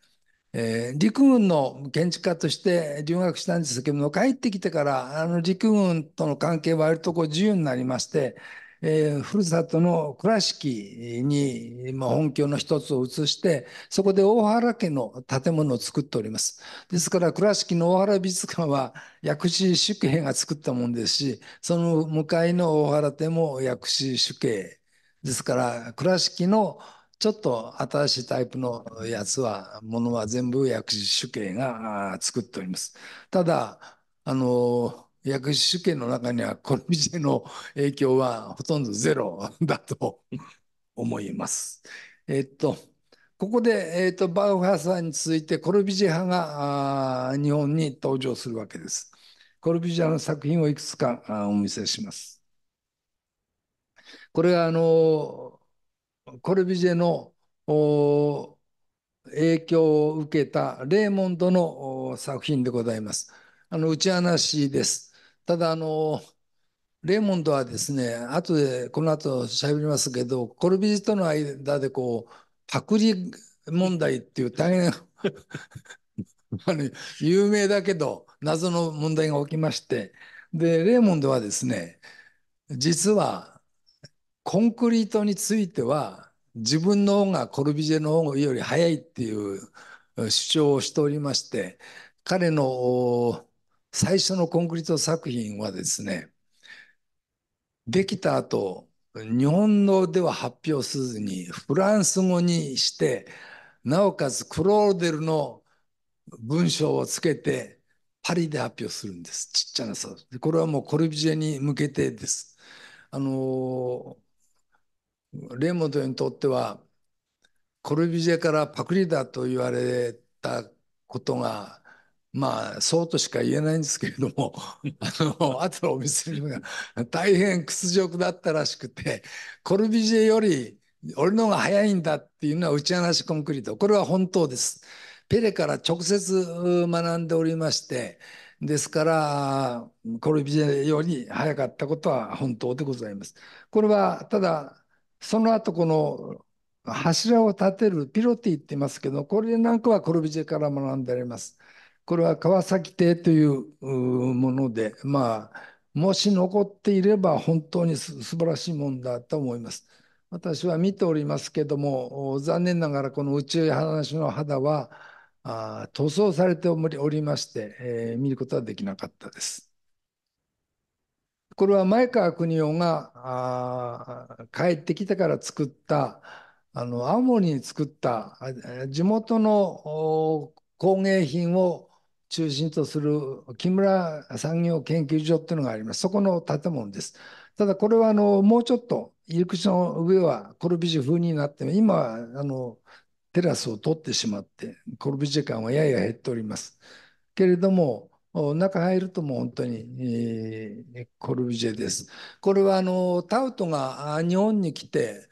えー、陸軍の建築家として留学したんですけども帰ってきてからあの陸軍との関係は割とこう自由になりましてえー、ふるさとの倉敷に、まあ、本拠の一つを移して、そこで大原家の建物を作っております。ですから倉敷の大原美術館は薬師宿兵が作ったもんですし、その向かいの大原店も薬師主兵。ですから倉敷のちょっと新しいタイプのやつは、ものは全部薬師主計が作っております。ただ、あの、薬師主権の中にはこの店の影響はほとんどゼロ だと思います。えっとここで、えーと、バウハさんに続いてコルビジェ派が日本に登場するわけです。コルビジ派の作品をいくつかお見せします。これはあのコルビジェの影響を受けたレーモンドの作品でございます。あの打ち話です。ただあのレーモンドはですね後でこの後喋りますけどコルビジとの間でこうパクリ問題っていう大変 あの有名だけど謎の問題が起きましてでレーモンドはですね実はコンクリートについては自分の方がコルビジェの方より早いっていう主張をしておりまして彼の最初のコンクリート作品はですねできた後日本語では発表せずにフランス語にしてなおかつクローデルの文章をつけてパリで発表するんですちっちゃなさこれはもうコルビジェに向けてですあのレモンドにとってはコルビジェからパクリだと言われたことがまあそうとしか言えないんですけれども あの後のお店にが大変屈辱だったらしくてコルビジェより俺の方が早いんだっていうのは打ち放しコンクリートこれは本当です。ペレから直接学んでおりましてですからコルビジェより早かったことは本当でございます。これはただその後この柱を立てるピロティって言いますけどこれなんかはコルビジェから学んであります。これは川崎邸というもので、まあ、もし残っていれば本当に素晴らしいもんだと思います。私は見ておりますけども残念ながらこの宇宙話の肌はあ塗装されておりまして、えー、見ることはできなかったです。これは前川邦夫があ帰ってきてから作ったあの青森に作った地元の工芸品を中心とする木村産業研究所っていうのがあります。そこの建物です。ただこれはあのもうちょっと入り口の上はコルビジュ風になって今はあのテラスを取ってしまってコルビジュ感はやや減っております。けれども中入るともう本当に、えー、コルビジェです。これはあのタウトが日本に来て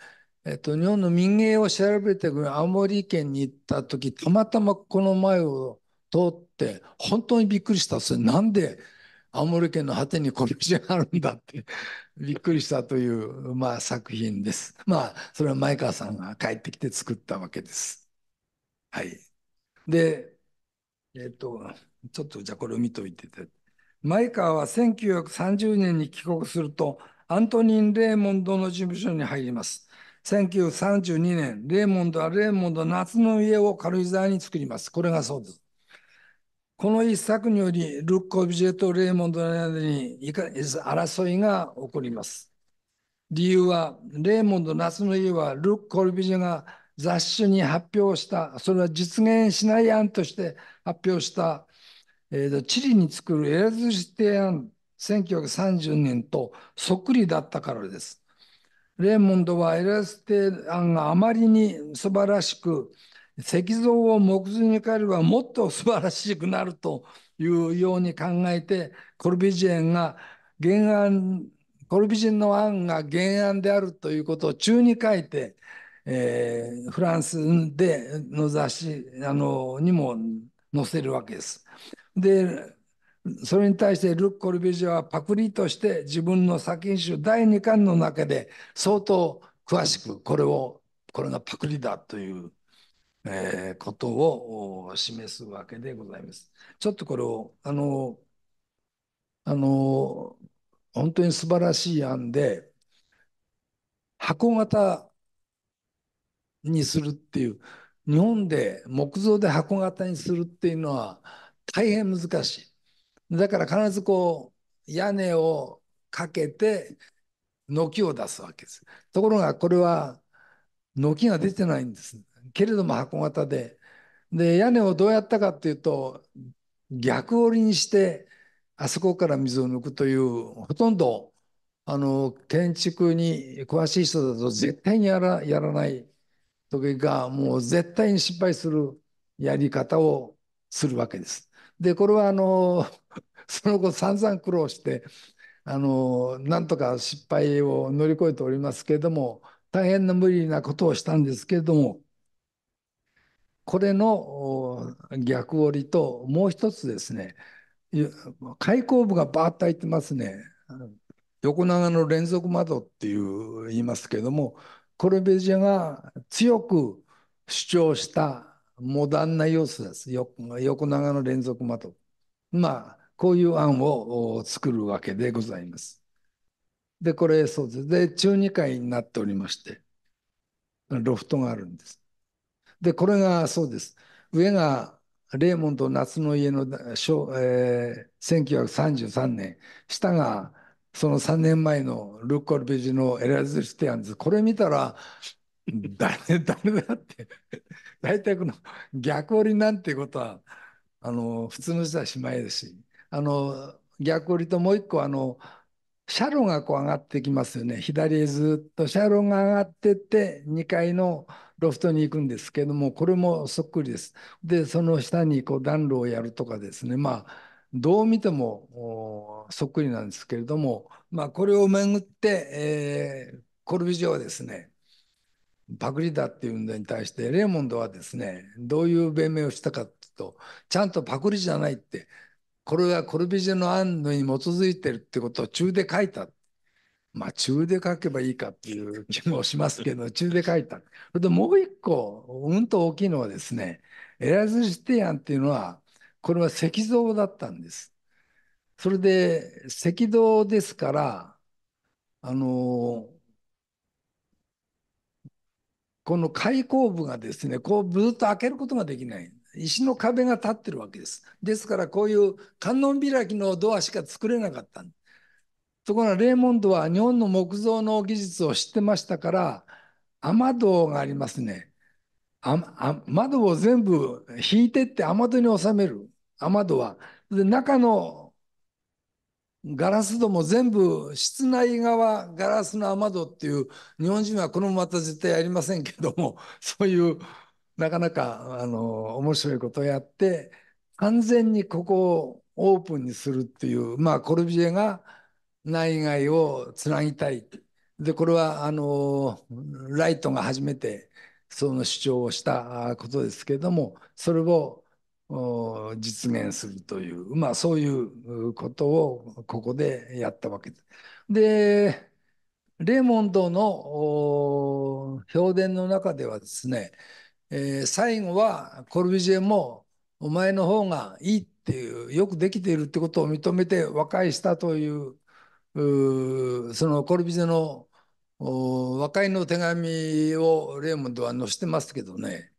えっと、日本の民芸を調べて青森県に行った時たまたまこの前を通って本当にびっくりしたそれなんで青森県の果てに拳があるんだって びっくりしたという、まあ、作品です。まあそれは前川さんが帰ってきて作ったわけです。はい、でえっとちょっとじゃあこれを見といてて前川は1930年に帰国するとアントニン・レーモンドの事務所に入ります。1932年レーモンドはレーモンド夏の家を軽井沢に作ります。これがそうです。この一作により、ルッコ・ビジェとレーモンドの間に争いが起こります。理由は、レーモンド夏の家はルッコ・ルビジェが雑誌に発表した、それは実現しない案として発表した、えー、チリに作るエラズシア案1930年とそっくりだったからです。レーモンドはエラステ案があまりに素晴らしく、石像を木図に変えればもっと素晴らしくなるというように考えてコルビジェンが原案コルビジェンの案が原案であるということを中に書いて、えー、フランスでの雑誌あのにも載せるわけです。でそれに対してルック・コルビジェはパクリとして自分の作品集第2巻の中で相当詳しくこれをこれがパクリだというえー、ことを示すわけでございます。ちょっとこれを、あの、あの、本当に素晴らしい案で、箱型にするっていう、日本で木造で箱型にするっていうのは大変難しい。だから必ずこう、屋根をかけて、軒を出すわけです。ところがこれは軒が出てないんです。けれども箱型でで屋根をどうやったかっていうと逆折りにしてあそこから水を抜くというほとんどあの建築に詳しい人だと絶対にやらやらない時がもう絶対に失敗するやり方をするわけです。でこれはあの その後散々苦労してあのなんとか失敗を乗り越えておりますけれども大変な無理なことをしたんですけれどもこれの逆折りともう一つですね開口部がバーッと開いてますね横長の連続窓っていう言いますけどもコルベジアが強く主張したモダンな要素です横長の連続窓まあこういう案を作るわけでございます。でこれそうですで中2階になっておりましてロフトがあるんです。で、これがそうです。上がレーモンド夏の家の、えー、1933年、下がその3年前のルッコルビジのエラズ・ステアンズ、これ見たら、誰誰だって大体この逆折りなんてことは、あの、普通の人はしまいですし、あの、逆折りともう一個、あの、シャロがこう上がってきますよね。左へずっとシャロが上がってって、2階のロフトに行くんですけどもこれもそっくりです。でその下にこう暖炉をやるとかですねまあどう見てもそっくりなんですけれども、まあ、これをめぐって、えー、コルビジョはですねパクリだっていうのに対してレーモンドはですねどういう弁明をしたかっていうとちゃんとパクリじゃないってこれがコルビジェの案に基づいてるってことを中で書いたまあ中で書けばいいかっていう気もしますけど、中で書いた。それともう一個、うんと大きいのはですね、エラズシティアンっていうのは、これは石像だったんです。それで、石像ですから、あの、この開口部がですね、こうずっと開けることができない。石の壁が立ってるわけです。ですからこういう観音開きのドアしか作れなかったんです。ところがレーモンドは日本の木造の技術を知ってましたから雨戸がありますね窓を全部引いてって雨戸に収める雨戸はで中のガラス戸も全部室内側ガラスの雨戸っていう日本人はこのまた絶対やりませんけども そういうなかなかあの面白いことをやって完全にここをオープンにするっていうまあコルビエが内外をつなぎたい。で、これは、あの、ライトが初めてその主張をしたことですけれども、それを実現するという、まあそういうことをここでやったわけです。で、レーモンドの評伝の中ではですね、えー、最後はコルビジェもお前の方がいいっていう、よくできているってことを認めて和解したというそのコルビゼの和解の手紙をレーモンドは載せてますけどね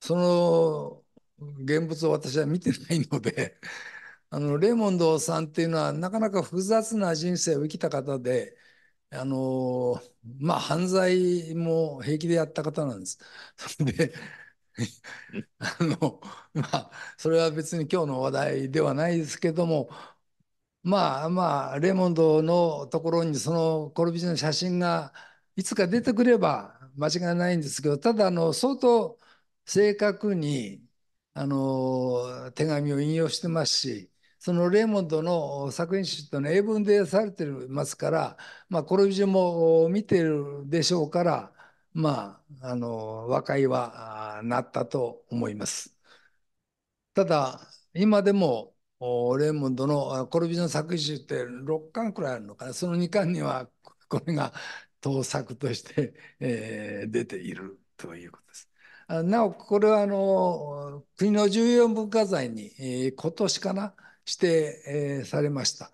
その現物を私は見てないので あのレーモンドさんっていうのはなかなか複雑な人生を生きた方であのまあ犯罪も平気でやった方なんです。で あのまあそれは別に今日の話題ではないですけどもまあまあレモンドのところにそのコルビジの写真がいつか出てくれば間違いないんですけどただあの相当正確にあの手紙を引用してますしそのレモンドの作品集というのは英文でされてますから、まあ、コルビジも見てるでしょうからまああの和解はなったと思います。ただ今でも俺もどのコルビジョン作詞って6巻くらいあるのかなその2巻には これが盗作として、えー、出ているということです。なおこれはあの国の重要文化財に、えー、今年かな指定、えー、されました。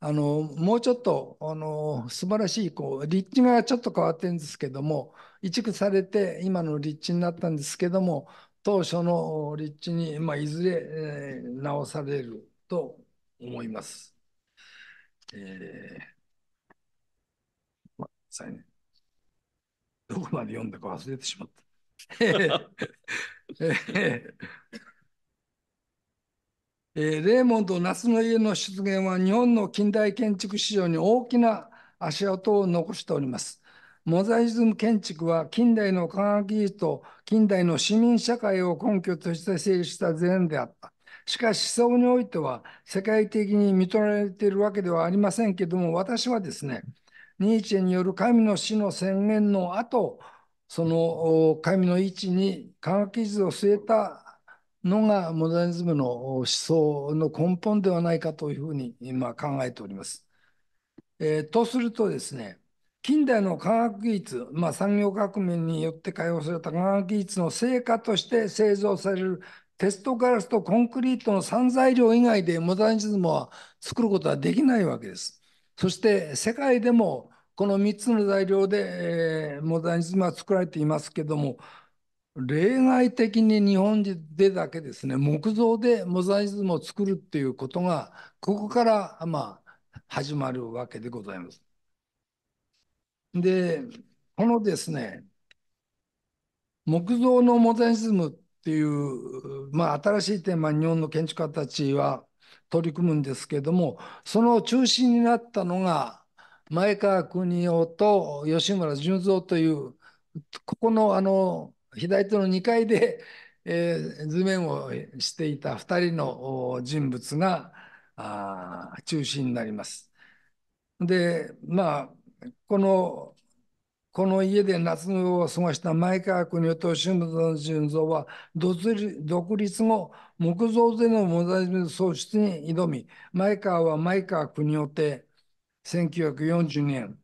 あのもうちょっとあの素晴らしいこう立地がちょっと変わってるんですけども移築されて今の立地になったんですけども当初の立地に、まあ、いずれ、えー、直されると思います。えー、まさいね。どこまで読んだか忘れてしまった。えー、レーモンド夏の家の出現は日本の近代建築史上に大きな足跡を残しております。モザイズム建築は近代の科学技術と近代の市民社会を根拠として整理した前であった。しかし思想においては世界的に認められているわけではありませんけども私はですねニーチェによる神の死の宣言の後その神の位置に科学技術を据えたのがモダニズムの思想の根本ではないかというふうに今考えております。えー、とするとですね近代の科学技術、まあ、産業革命によって解放された科学技術の成果として製造される鉄とガラスとコンクリートの3材料以外でモダニズムは作ることはできないわけです。そして世界でもこの3つの材料で、えー、モダニズムは作られていますけども例外的に日本でだけですね木造でモザイズムを作るっていうことがここからまあ始まるわけでございます。でこのですね木造のモザイズムていう、まあ、新しいテーマに日本の建築家たちは取り組むんですけどもその中心になったのが前川邦夫と吉村純三というここのあの左手の2階で、えー、図面をしていた2人の人物があ中心になります。でまあこのこの家で夏の夜を過ごした前川国夫と清水淳三は独立後木造でのモザイク創出に挑み前川は前川国夫で1942年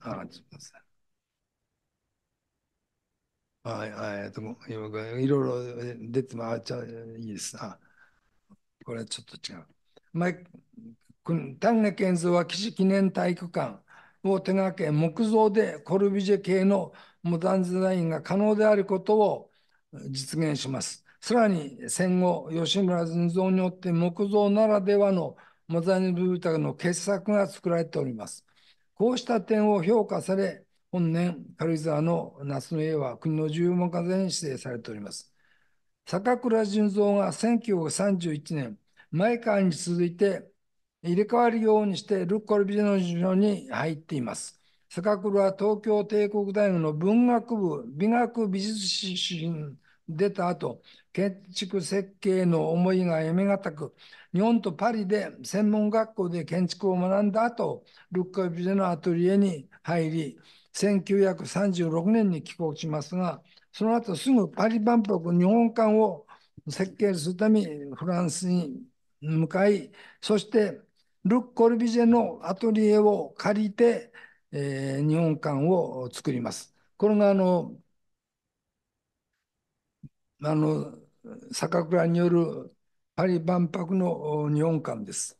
あすみませんはいはいと今いろいろ出てまあちゃいいですあこれはちょっと違う前丹下健三は岸記念体育館を手がけ木造でコルビジェ系のモダンデザインが可能であることを実現します。さらに戦後吉村純三によって木造ならではのモダンブ住宅の傑作が作られております。こうした点を評価され本年軽井沢の夏の家は国の重要文化財に指定されております。坂倉純三が1931年前川に続いて入れ替わるようにしてルッコルビの城に入っています。坂倉は東京帝国大学の文学部美学美術史出た後、建築設計の思いがやめがたく、日本とパリで専門学校で建築を学んだ後、ルッコルビゼのアトリエに入り、1936年に帰国しますが、その後すぐパリ万博日本館を設計するためにフランスに向かい、そしてルッ・コルビジェのアトリエを借りて、えー、日本館を作ります。これがあの、あの、坂倉によるパリ万博の日本館です。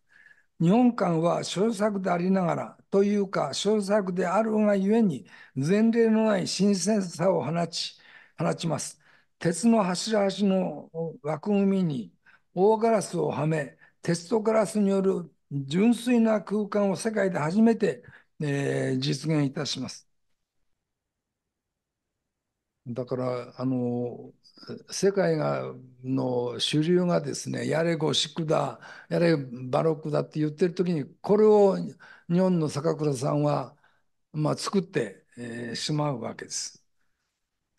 日本館は小作でありながらというか小作であるがゆえに前例のない新鮮さを放ち放ちます。鉄の柱端の枠組みに大ガラスをはめ鉄とガラスによる純粋な空間を世界で初めて、えー、実現いたします。だからあの世界がの主流がですねやれゴシックだやれバロックだって言ってる時にこれを日本の坂倉さんは、まあ、作って、えー、しまうわけです。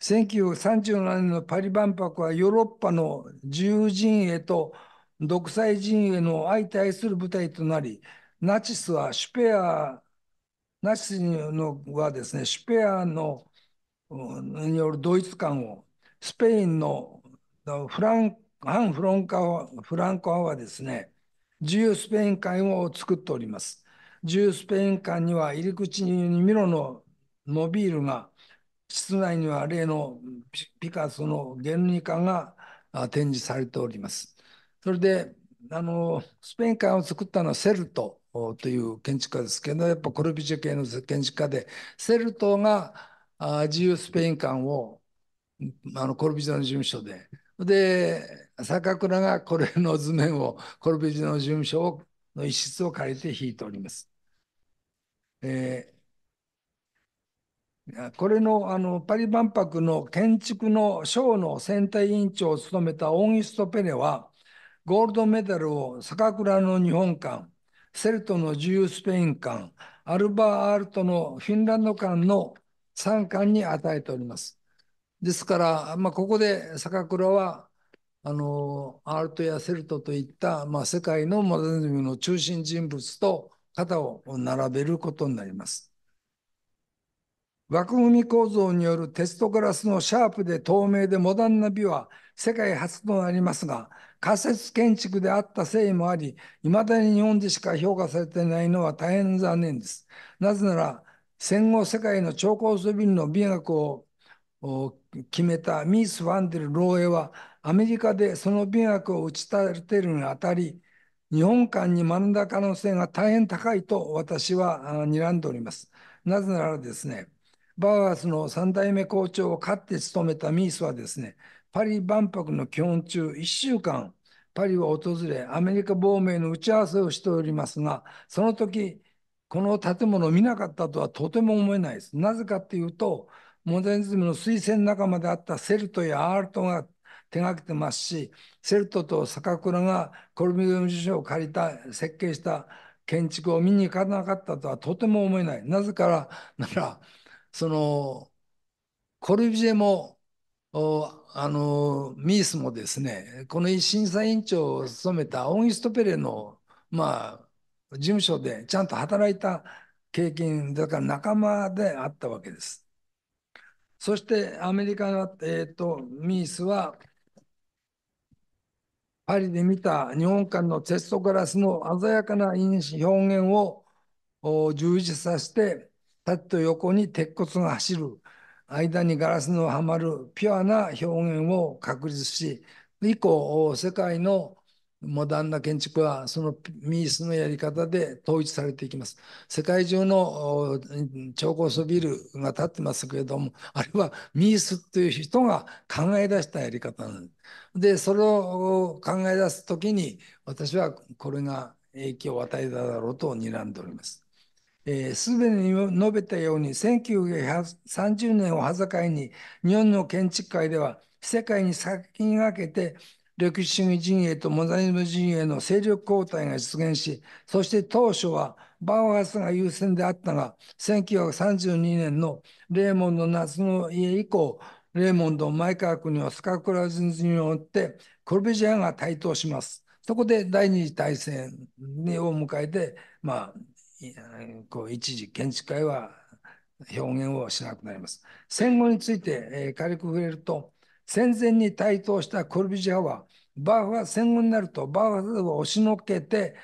1937年のパリ万博はヨーロッパの自由陣営と独裁陣営の相対する部隊となり、ナチスはシュペア、ナチスのはですね、シュペアのによるドイツ艦を、スペインのフラン反フロンカフランコ派はですね、自由スペイン艦を作っております。自由スペイン艦には入り口にミロのノビールが、室内には例のピカソのゲルニカが展示されております。それであのスペイン館を作ったのはセルトという建築家ですけどやっぱコルビジュ系の建築家でセルトが自由スペイン館をあのコルビジュの事務所でで坂倉がこれの図面をコルビジュの事務所の一室を借りて引いております。えー、これのあのパリ万博の建築の省の選対委員長を務めたオーギスト・ペネはゴールドメダルを坂倉の日本館、セルトの自由スペイン館、アルバーアルトのフィンランド館の3館に与えております。ですから、まあ、ここで坂倉はあのアルトやセルトといった、まあ、世界のモダニズムの中心人物と肩を並べることになります。枠組み構造によるテストガラスのシャープで透明でモダンな美は世界初となりますが仮設建築であった誠意もあり、いまだに日本でしか評価されていないのは大変残念です。なぜなら、戦後世界の超高層ビルの美学を決めたミース・ファンデル・ローエは、アメリカでその美学を打ち立てるにあたり、日本間に学んだ可能性が大変高いと私は睨んでおります。なぜならですね、バーガスの三代目校長をかって務めたミースはですね、パリ万博の基本中1週間パリを訪れアメリカ亡命の打ち合わせをしておりますがその時この建物を見なかったとはとても思えないです。なぜかっていうとモデイズムの推薦仲間であったセルトやアールトが手がけてますしセルトと坂倉がコルビドム受賞を借りた設計した建築を見に行かなかったとはとても思えない。なぜからならそのコルビジェもあのミースもですねこの審査委員長を務めたオンギスト・ペレの、まあ、事務所でちゃんと働いた経験だから仲間であったわけです。そしてアメリカの、えーと、ミースはパリで見た日本館のテストガラスの鮮やかな表現を充実させて、縦と横に鉄骨が走る間にガラスのはまるピュアな表現を確立し以降世界のモダンな建築はそのミースのやり方で統一されていきます。世界中の超高層ビルが建ってますけれどもあれはミースという人が考え出したやり方なんです。でそれを考え出す時に私はこれが影響を与えただろうと睨んでおります。すで、ー、に述べたように1930年をはざかいに日本の建築界では世界に先駆けて歴史主義陣営とモダニズム陣営の勢力交代が実現しそして当初はバウハスが優先であったが1932年のレーモンド夏の家以降レーモンドマイカー国をスカクラジンズによってコルビジアが台頭します。そこで第二次大戦を迎えて、まあ、こう一時建築界は表現をしなくなります。戦後について、えー、軽く触れると戦前に台頭したコルビジ派はバーフは戦後になるとバーフ派を押しのけて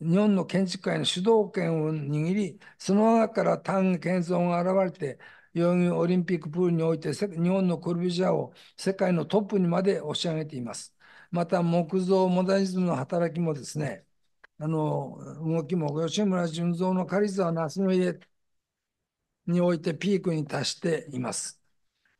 日本の建築界の主導権を握りその中から丹健三が現れて代々木オリンピックプールにおいて日本のコルビジ派を世界のトップにまで押し上げています。また木造モダニズムの働きもですねあの動きも吉村淳三のカリスは夏の家においてピークに達しています。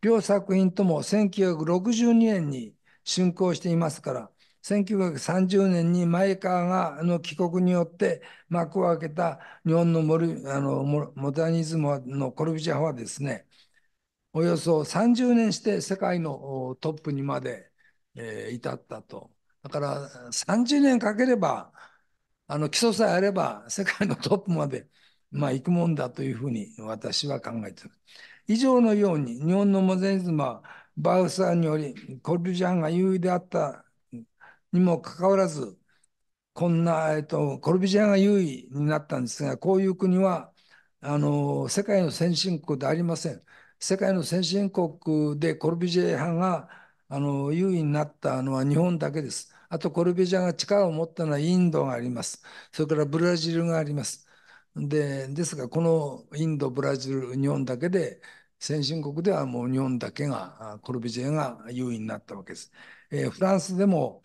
両作品とも1962年に竣工していますから、1930年に前川がの帰国によって幕を開けた日本のモあのモダニズムのコルビジャ派はですね、およそ30年して世界のトップにまで、えー、至ったと。だから30年かければあの基礎さえあれば世界のトップまで、まあ、行くもんだというふうに私は考えている。以上のように日本のモデニズムはバウサーによりコルジャンが優位であったにもかかわらずこんな、えっと、コルビジャンが優位になったんですがこういう国はあの世界の先進国でありません。世界の先進国でコルビジェ派があの優位になったのは日本だけです。あとコルビジャが力を持ったのはインドがあります。それからブラジルがあります。でですがこのインドブラジル日本だけで先進国ではもう日本だけがコルビジェが優位になったわけです。えー、フランスでも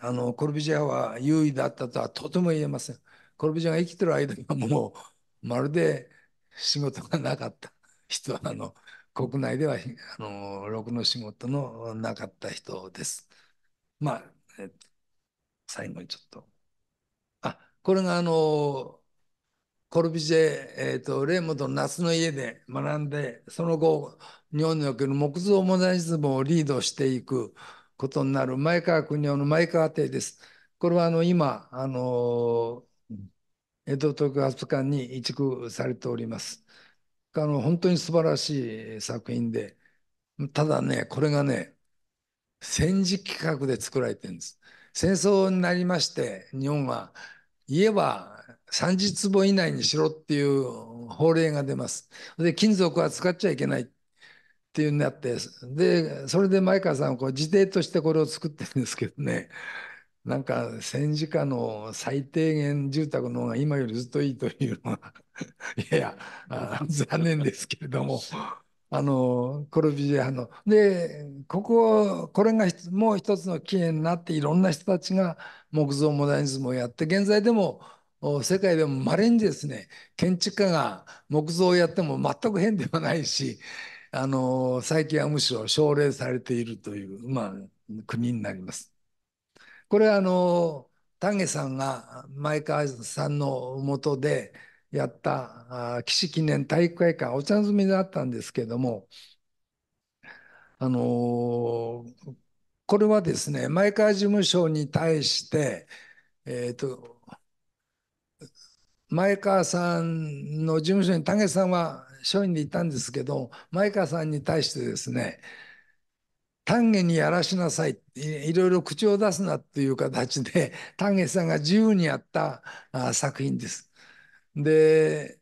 あのコルビジェは優位だったとはとても言えません。コルビジェが生きてる間にはもうまるで仕事がなかった人はあの国内ではあのろくの仕事のなかった人です。まあえっと、最後にちょっと。あ、これがあの、コルビジェ、えっ、ー、と、レーモンドの夏の家で学んで、その後、日本における木造モダニズムをリードしていくことになる前川国夫の前川邸です。これはあの、今、あの、江戸博物館に移築されております。あの、本当に素晴らしい作品で、ただね、これがね、戦時企画で作られてるんです。戦争になりまして日本は言えば30坪以内にしろっていう法令が出ます。で金属は使っちゃいけないっていうになってでそれで前川さんはこう自邸としてこれを作ってるんですけどねなんか戦時下の最低限住宅の方が今よりずっといいというのはいやいや残念ですけれどもあのコルビジェ派の。でこここれがもう一つの起源になっていろんな人たちが木造モダニズムをやって現在でも世界でもまれにですね建築家が木造をやっても全く変ではないしあの最近はむしろ奨励されているという、まあ、国になります。これはあの丹下さんが前川さんのもとでやった岸記念体育会館お茶摘みだったんですけどもあのー、これはですね前川事務所に対してえっ、ー、と前川さんの事務所に武さんは署員でいたんですけど前川さんに対してですね丹下にやらしなさいいろいろ口を出すなっていう形で丹下さんが自由にやった作品です。で、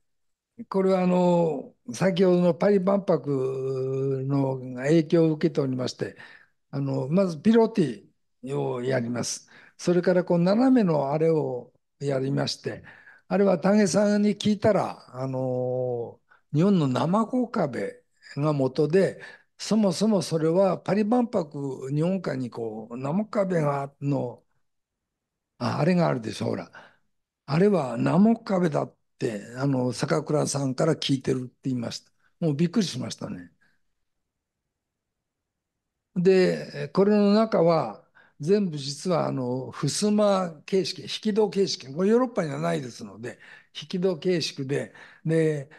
これはあの、先ほどのパリ万博の影響を受けておりまして、あの、まずピロティをやります。それからこう斜めのあれをやりまして、あれは丹下さんに聞いたら、あの、日本の生コ壁が元で、そもそもそれはパリ万博日本海にこうナモカ壁がのああれがあるでしょほらあれはナモカ壁だっ、あの、坂倉さんから聞いてるって言いました。もうびっくりしましたね。で、これの中は、全部実はあの、襖形式、引き戸形式、これヨーロッパにはないですので、引き戸形式で、で、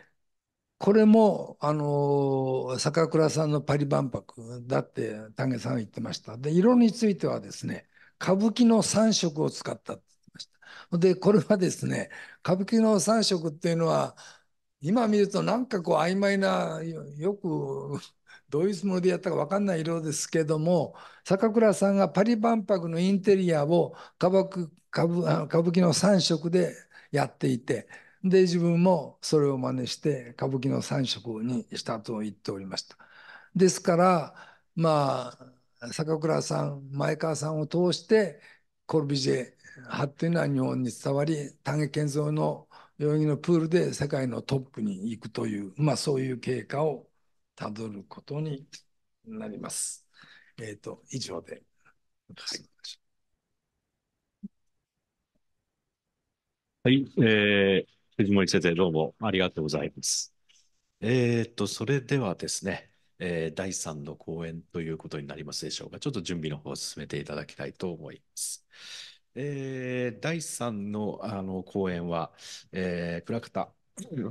これも、あの、坂倉さんのパリ万博だって、丹下さんは言ってました。で、色についてはですね、歌舞伎の3色を使った。で、これはですね、歌舞伎の3色っていうのは、今見るとなんかこう曖昧な、よくどういうつもりでやったか分かんない色ですけども、坂倉さんがパリ万博のインテリアを歌舞歌舞歌舞伎の3色でやっていて、で、自分もそれを真似して歌舞伎の3色にしたと言っておりました。ですから、まあ、坂倉さん、前川さんを通して、コルビジェ発展な日本に伝わり丹下健三の代々木のプールで世界のトップに行くという、まあ、そういう経過をたどることになります。えっ、ー、と以上で、はい、はい、えー、藤森先生どうもありがとうございます。えっ、ー、とそれではですねえー、第3の講演ということになりますでしょうか。ちょっと準備の方を進めていただきたいと思います。えー、第3のあの講演は、えー、倉方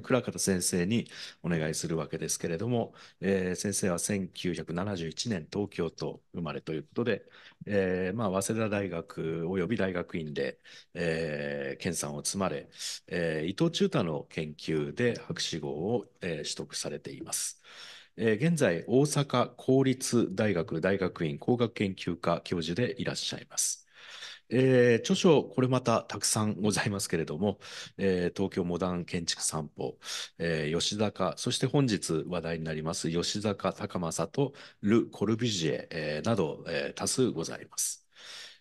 倉方先生にお願いするわけですけれども、えー、先生は1971年東京都生まれということで、えーまあ、早稲田大学および大学院で、えー、研鑽を積まれ、えー、伊藤忠太の研究で博士号を、えー、取得されています。えー、現在、大阪公立大学大学院工学研究科教授でいらっしゃいます。えー、著書、これまたたくさんございますけれども、えー、東京モダン建築散歩、えー、吉坂、そして本日話題になります吉坂隆正とル・コルビジエ、えー、など、えー、多数ございます。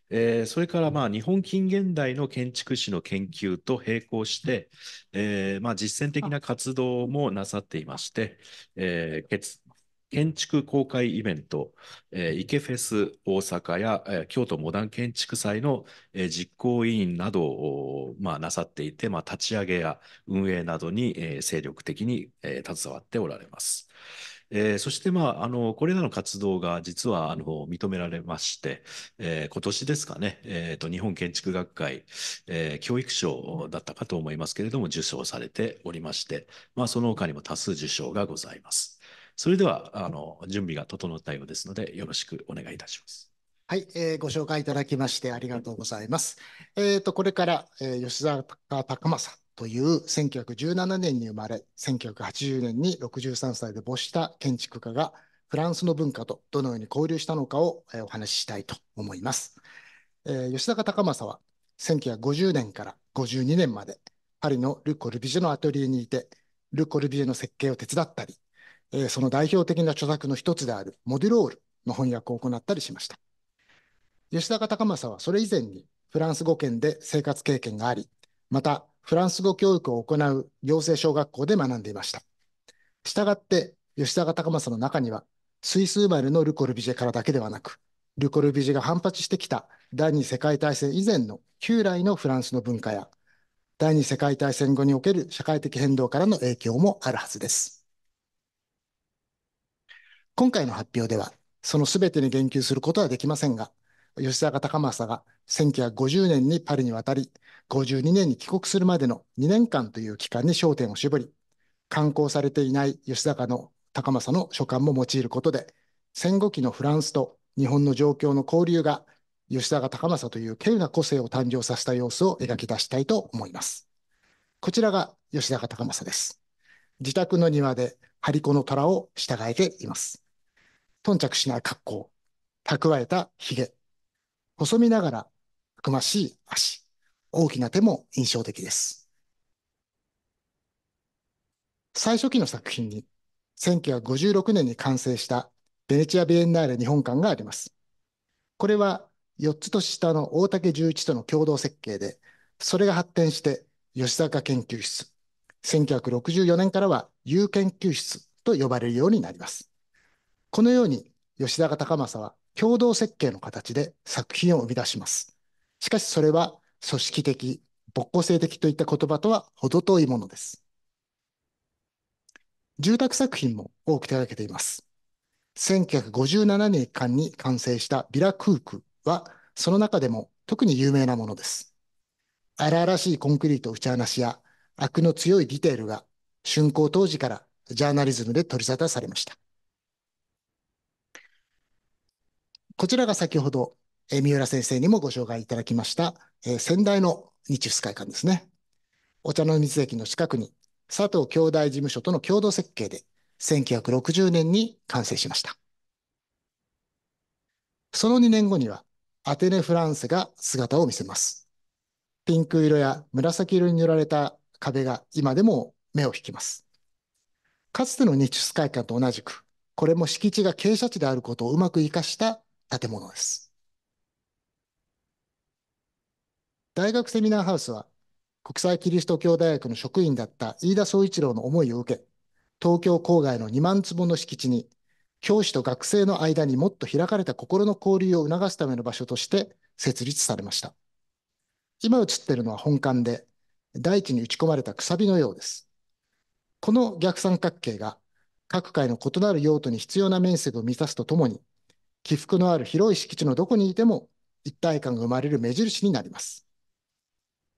えー、それからまあ日本近現代の建築史の研究と並行して、えーまあ、実践的な活動もなさっていまして、えー、建築公開イベント、えー、イケフェス大阪や、えー、京都モダン建築祭の、えー、実行委員などを、まあ、なさっていて、まあ、立ち上げや運営などに、えー、精力的に、えー、携わっておられます。えー、そして、まあ、あの、これらの活動が実は、あの、認められまして、えー、今年ですかね、えっ、ー、と、日本建築学会、えー、教育賞だったかと思いますけれども、受賞されておりまして、まあ、その他にも多数受賞がございます。それでは、あの、準備が整ったようですので、よろしくお願いいたします。はい、えー、ご紹介いただきましてありがとうございます。えっ、ー、と、これから、えー、吉沢隆正という1917年に生まれ、1980年に63歳で没した建築家が、フランスの文化とどのように交流したのかを、えー、お話ししたいと思います。えー、吉高隆正は1950年から52年までパリのル・コルビジェのアトリエにいて、ル・コルビジェの設計を手伝ったり、えー、その代表的な著作の一つであるモデュロールの翻訳を行ったりしました。吉高隆政はそれ以前にフランス語圏で生活経験があり、またフランス語教育を行う行政小学校で学んでいました。したがって吉高隆政の中には、スイス生まれのルコルビジェからだけではなく、ルコルビジェが反発してきた第二次世界大戦以前の旧来のフランスの文化や、第二次世界大戦後における社会的変動からの影響もあるはずです。今回の発表では、その全てに言及することはできませんが、吉坂隆正が1950年にパリに渡り、52年に帰国するまでの2年間という期間に焦点を絞り、刊行されていない吉坂の高政の書簡も用いることで、戦後期のフランスと日本の状況の交流が、吉坂高政という稀有な個性を誕生させた様子を描き出したいと思います。こちらが吉坂高政です。自宅の庭で張り子の虎を従えています。頓着しない格好、蓄えた髭、細身ながらたくましい足、大きな手も印象的です。最初期の作品に、1956年に完成したベネチア・ビエンナーレ日本館があります。これは4つ年下の大竹十一との共同設計で、それが発展して吉坂研究室、1964年からは有研究室と呼ばれるようになります。このように吉田が高政は共同設計の形で作品を生み出します。しかしそれは組織的、勃興性的といった言葉とは程遠いものです。住宅作品も多く手がけています。1957年間に完成したビラ空空は、その中でも特に有名なものです。荒々しいコンクリート打ち放しやアの強いディテールが竣工当時からジャーナリズムで取り沙汰されました。こちらが先ほど、三浦先生にもご紹介いただきました、え先代の日仏会館ですね。お茶の水駅の近くに佐藤兄弟事務所との共同設計で1960年に完成しました。その2年後にはアテネ・フランスが姿を見せます。ピンク色や紫色に塗られた壁が今でも目を引きます。かつての日出会館と同じく、これも敷地が傾斜地であることをうまく活かした建物です。大学セミナーハウスは、国際キリスト教大学の職員だった飯田総一郎の思いを受け、東京郊外の2万坪の敷地に、教師と学生の間にもっと開かれた心の交流を促すための場所として設立されました。今映っているのは本館で、大地に打ち込まれたくさびのようです。この逆三角形が各界の異なる用途に必要な面積を満たすとともに、起伏のある広い敷地のどこにいても一体感が生まれる目印になります。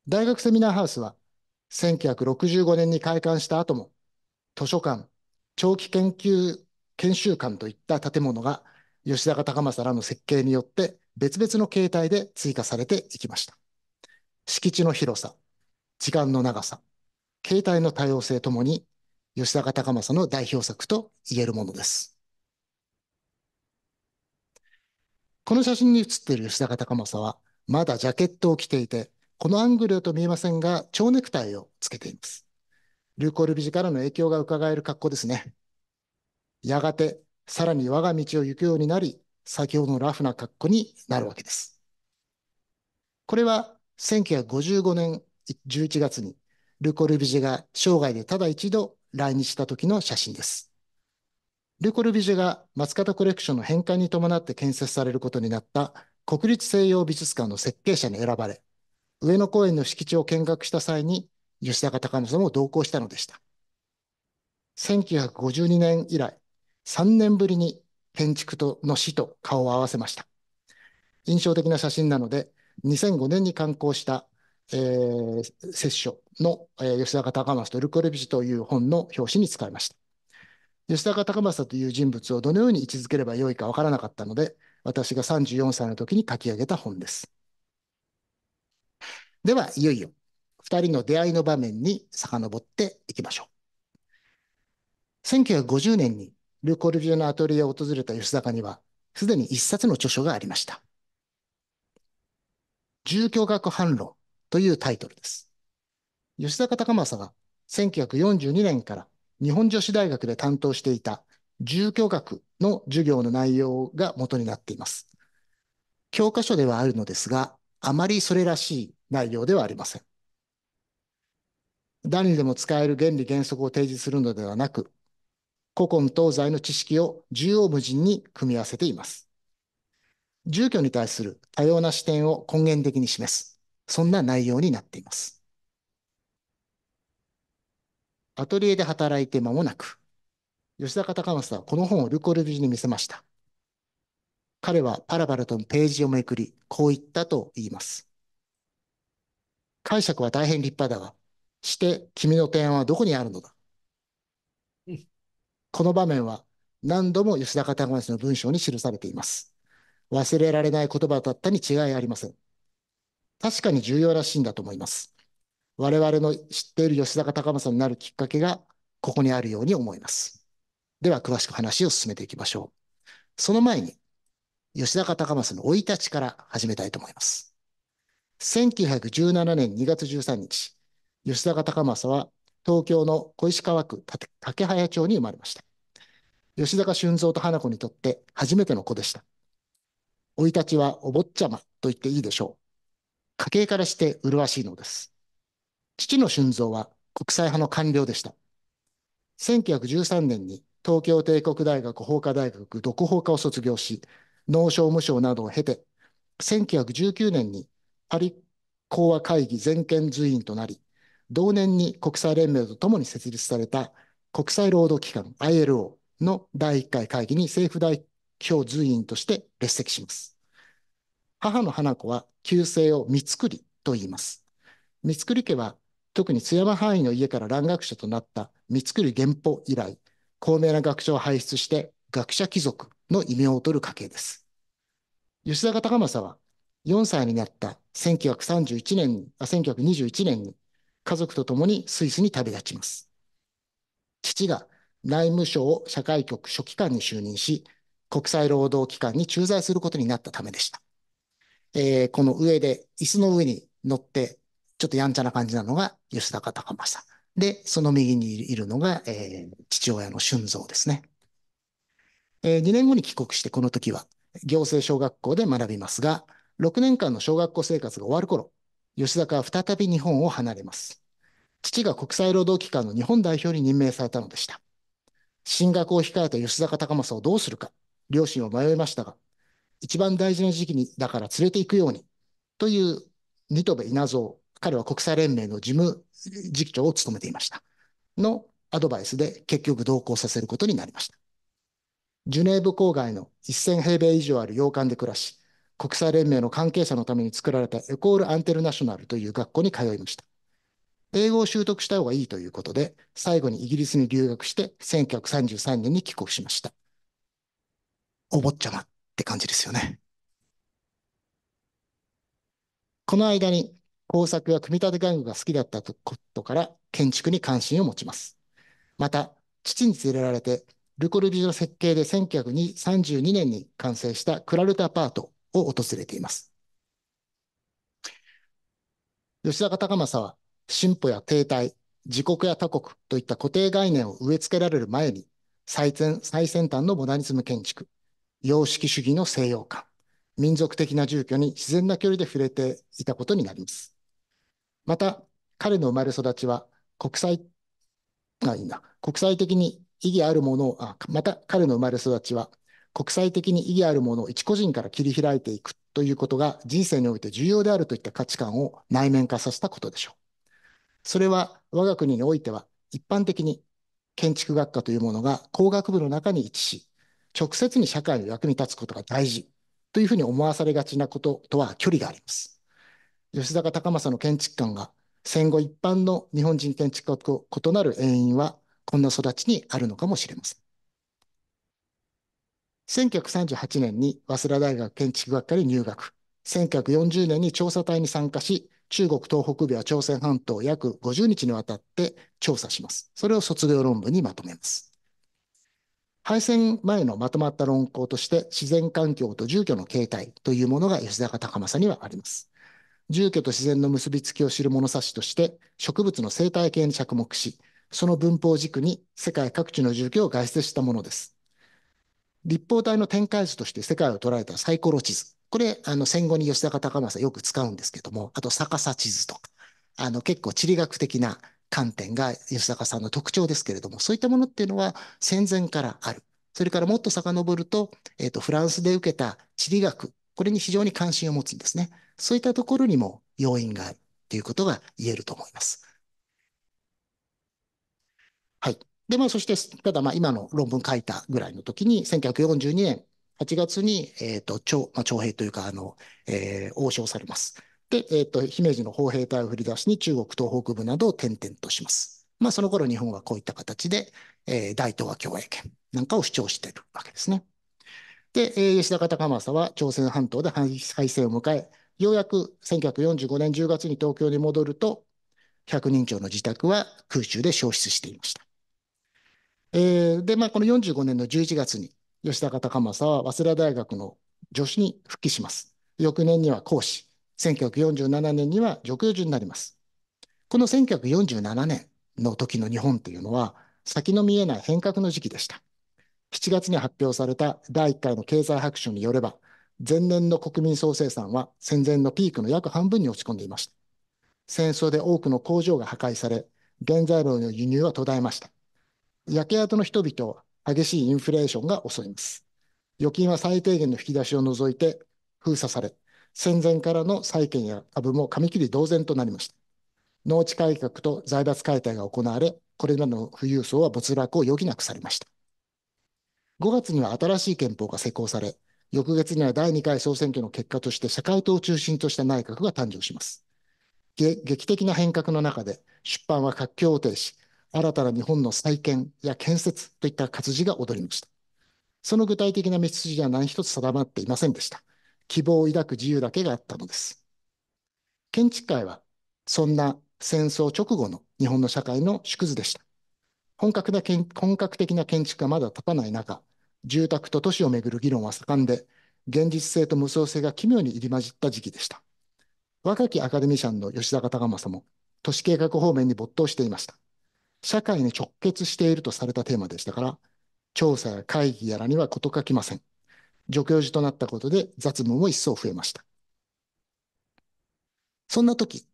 大学セミナーハウスは1965年に開館した後も図書館、長期研究研修館といった建物が吉高隆正らの設計によって別々の形態で追加されていきました。敷地の広さ、時間の長さ、形態の多様性ともに、吉高隆正の代表作と言えるものです。この写真に写っている吉高隆正は、まだジャケットを着ていて、このアングルだと見えませんが、蝶ネクタイをつけています。ルーコルビジからの影響が伺える格好ですね。やがて、さらに我が道を行くようになり、先ほどのラフな格好になるわけです。これは1955年11月にル・コルビジェが生涯でただ一度来日した時の写真です。ル・コルビジェが松方コレクションの返還に伴って建設されることになった国立西洋美術館の設計者に選ばれ、上野公園の敷地を見学した際に吉高隆美さんも同行したのでした。1952年以来、3年ぶりに建築との死と顔を合わせました。印象的な写真なので、2005年に刊行したえー、摂の、えー、吉高隆正とルコレビジという本の表紙に使いました。吉高隆正という人物をどのように位置づければよいかわからなかったので、私が34歳の時に書き上げた本です。では、いよいよ、2人の出会いの場面に遡っていきましょう。1950年にルコルビューのアトリエを訪れた吉高には、すでに一冊の著書がありました。住居学反論というタイトルです。吉坂隆正が1942年から日本女子大学で担当していた住居学の授業の内容が元になっています。教科書ではあるのですが、あまりそれらしい内容ではありません。誰にでも使える原理原則を提示するのではなく、古今東西の知識を縦横無尽に組み合わせています。住居に対する多様な視点を根源的に示す。そんな内容になっています。アトリエで働いて間もなく、吉坂隆正はこの本をルコルビジに見せました。彼はパラパラとページをめくり、こう言ったと言います。解釈は大変立派だが、して、君の提案はどこにあるのだこの場面は何度も吉田隆正の文章に記されています。忘れられない言葉だったに違いありません。確かに重要らしいんだと思います。我々の知っている吉坂隆正になるきっかけがここにあるように思います。では詳しく話を進めていきましょう。その前に吉坂隆正の生い立ちから始めたいと思います。1917年2月13日、吉坂隆正は東京の小石川区竹早町に生まれました。吉坂俊三と花子にとって初めての子でした。生い立ちはお坊ちゃまと言っていいでしょう。家系からして麗しいのです。父の俊蔵は国際派の官僚でした。1913年に東京帝国大学法科大学独法科を卒業し、農商務省などを経て、1919年にパリ講和会議全権随員となり、同年に国際連盟とともに設立された国際労働機関 ILO の第1回会議に政府代表随員として列席します。母の花子は旧姓を三つくりと言います。三つくり家は特に津山範囲の家から蘭学者となった三つくり元保以来、高名な学者を輩出して学者貴族の異名を取る家系です。吉坂隆正は4歳になった1931年に、あ、1921年に家族と共にスイスに旅立ちます。父が内務省社会局書記官に就任し、国際労働機関に駐在することになったためでした。えー、この上で、椅子の上に乗って、ちょっとやんちゃな感じなのが吉高隆正。で、その右にいるのが、えー、父親の俊蔵ですね。えー、2年後に帰国して、この時は、行政小学校で学びますが、6年間の小学校生活が終わる頃、吉坂は再び日本を離れます。父が国際労働機関の日本代表に任命されたのでした。進学を控えた吉坂隆正をどうするか、両親は迷いましたが、一番大事な時期にだから連れて行くようにというニトベ稲造彼は国際連盟の事務次長を務めていましたのアドバイスで結局同行させることになりましたジュネーブ郊外の1000平米以上ある洋館で暮らし国際連盟の関係者のために作られたエコール・アンテルナショナルという学校に通いました英語を習得した方がいいということで最後にイギリスに留学して1933年に帰国しましたお坊ちゃまって感じですよね。この間に工作や組み立て玩具が好きだったことから建築に関心を持ちます。また、父に連れられて、ルコルビュの設計で1932年に完成したクラルタアパートを訪れています。吉坂隆正は進歩や停滞、自国や他国といった固定概念を植え付けられる前に最先、最先端のモダニズム建築、様式主義の西洋化、民族的な住居に自然な距離で触れていたことになります。また、彼の生まれ育ちは国際、あ、いいな、国際的に意義あるものを、あ、また彼の生まれ育ちは国際的に意義あるものを一個人から切り開いていくということが人生において重要であるといった価値観を内面化させたことでしょう。それは我が国においては一般的に建築学科というものが工学部の中に位置し、直接に社会の役に立つことが大事というふうに思わされがちなこととは距離があります。吉坂隆正の建築観が戦後一般の日本人建築家と異なる原因はこんな育ちにあるのかもしれません。1938年に早稲田大学建築学科に入学。1940年に調査隊に参加し、中国東北部や朝鮮半島約50日にわたって調査します。それを卒業論文にまとめます。敗戦前のまとまった論考として自然環境と住居の形態というものが吉坂隆正にはあります。住居と自然の結びつきを知る物差しとして植物の生態系に着目し、その文法軸に世界各地の住居を外出したものです。立方体の展開図として世界を捉えたサイコロ地図。これ、あの戦後に吉坂隆正よく使うんですけども、あと逆さ地図とか、あの結構地理学的な観点が吉坂さんの特徴ですけれども、そういったものっていうのは戦前からある。それからもっと遡ると、えっ、ー、と、フランスで受けた地理学、これに非常に関心を持つんですね。そういったところにも要因があるということが言えると思います。はい。で、まあ、そして、ただ、まあ、今の論文書いたぐらいの時に、1942年8月に、えっ、ー、と、徴、まあ、徴兵というか、あの、えー、応召されます。で、えっ、ー、と、姫路の砲兵隊を振り出しに中国東北部などを転々とします。まあ、その頃日本はこういった形で、えー、大東亜共栄圏なんかを主張しているわけですね。で、えー、吉田方正は朝鮮半島で敗戦を迎え、ようやく1945年10月に東京に戻ると、百人町の自宅は空中で焼失していました。えー、で、まあ、この45年の11月に、吉田方正は早稲田大学の助手に復帰します。翌年には講師、1947年には叙勲樹になります。この1947年の時の日本というのは、先の見えない変革の時期でした。7月に発表された第1回の経済白書によれば、前年の国民総生産は戦前のピークの約半分に落ち込んでいました。戦争で多くの工場が破壊され、原材料の輸入は途絶えました。焼け跡の人々は激しいインフレーションが襲います。預金は最低限の引き出しを除いて封鎖され、戦前からの債券や株も紙切り同然となりました。農地改革と財閥解体が行われ、これらの富裕層は没落を余儀なくされました。5月には新しい憲法が施行され、翌月には第2回総選挙の結果として社会党を中心とした内閣が誕生します。劇的な変革の中で出版は活況を呈し、新たな日本の再建や建設といった活字が踊りました。その具体的な道筋は何一つ定まっていませんでした。希望を抱く自由だけがあったのです。建築界はそんな戦争直後の日本の社会の縮図でした。本格な本格的な建築がまだ立たない中、住宅と都市をめぐる議論は盛んで、現実性と無双性が奇妙に入り混じった時期でした。若きアカデミシャンの吉坂隆正も、都市計画方面に没頭していました。社会に直結しているとされたテーマでしたから、調査や会議やらには事欠きません。助教授となったことで雑務も一層増えました。そんな時、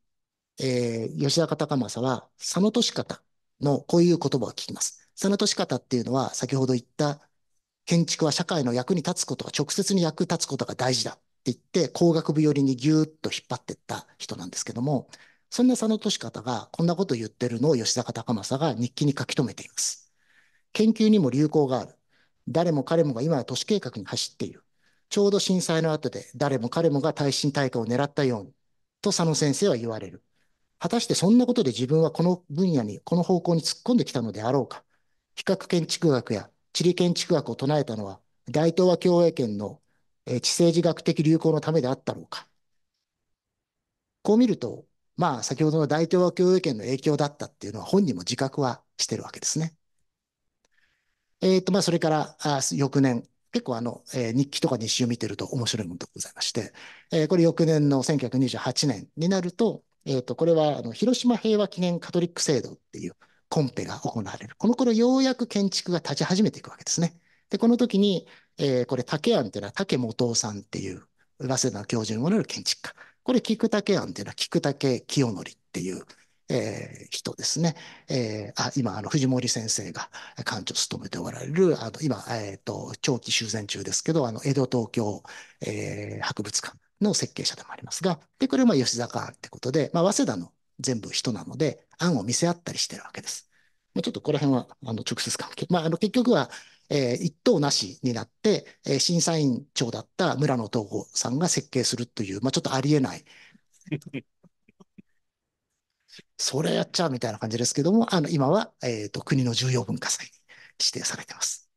えー、吉田隆正は、佐野利方のこういう言葉を聞きます。佐野利方っていうのは、先ほど言った、建築は社会の役に立つことが、直接に役立つことが大事だって言って、工学部寄りにぎゅーっと引っ張ってった人なんですけども、そんな佐野利方がこんなことを言ってるのを吉田隆正が日記に書き留めています。研究にも流行がある。誰も彼もが今は都市計画に走っている。ちょうど震災の後で誰も彼もが耐震耐火を狙ったように、と佐野先生は言われる。果たしてそんなことで自分はこの分野に、この方向に突っ込んできたのであろうか。比較建築学や地理建築学を唱えたのは、大東亜共栄圏の地政治学的流行のためであったろうか。こう見ると、まあ先ほどの大東亜共栄圏の影響だったっていうのは本人も自覚はしてるわけですね。えっ、ー、と、まあ、それから、あ翌年、結構あの、えー、日記とか日誌を見てると面白いものでございまして、えー、これ翌年の1928年になると、えっ、ー、と、これはあの広島平和記念カトリック制度っていうコンペが行われる。この頃ようやく建築が立ち始めていくわけですね。で、この時に、えー、これ竹庵っていうのは竹元さんっていう早稲田の教授にもなる建築家。これ菊竹庵っていうのは菊竹清則っていう、えー、人ですね。えー、あ今、あの、藤森先生が館長を務めておられる、あの、今、えー、と、長期修繕中ですけど、あの、江戸東京、えー、博物館の設計者でもありますが、で、これは吉坂ってことで、まあ、早稲田の全部人なので、案を見せ合ったりしてるわけです。まあ、ちょっとこの辺は、あの、直接関係。まあ、あの、結局は、えー、一等なしになって、えー、審査員長だった村野東吾さんが設計するという、まあ、ちょっとありえないそれやっちゃうみたいな感じですけども、あの、今は、えっ、と、国の重要文化財に指定されてます。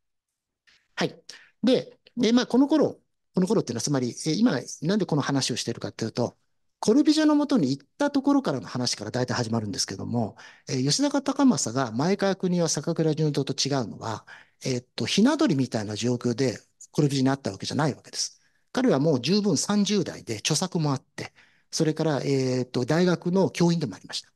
はい。で、でまあ、この頃、この頃っていうのは、つまり、え今、なんでこの話をしているかっていうと、コルビジョのもとに行ったところからの話から大体始まるんですけども、えー、吉高隆正が前川国は坂倉順三と違うのは、えー、っと、ひな鳥みたいな状況でコルビジにあったわけじゃないわけです。彼はもう十分30代で著作もあって、それから、えー、っと、大学の教員でもありました。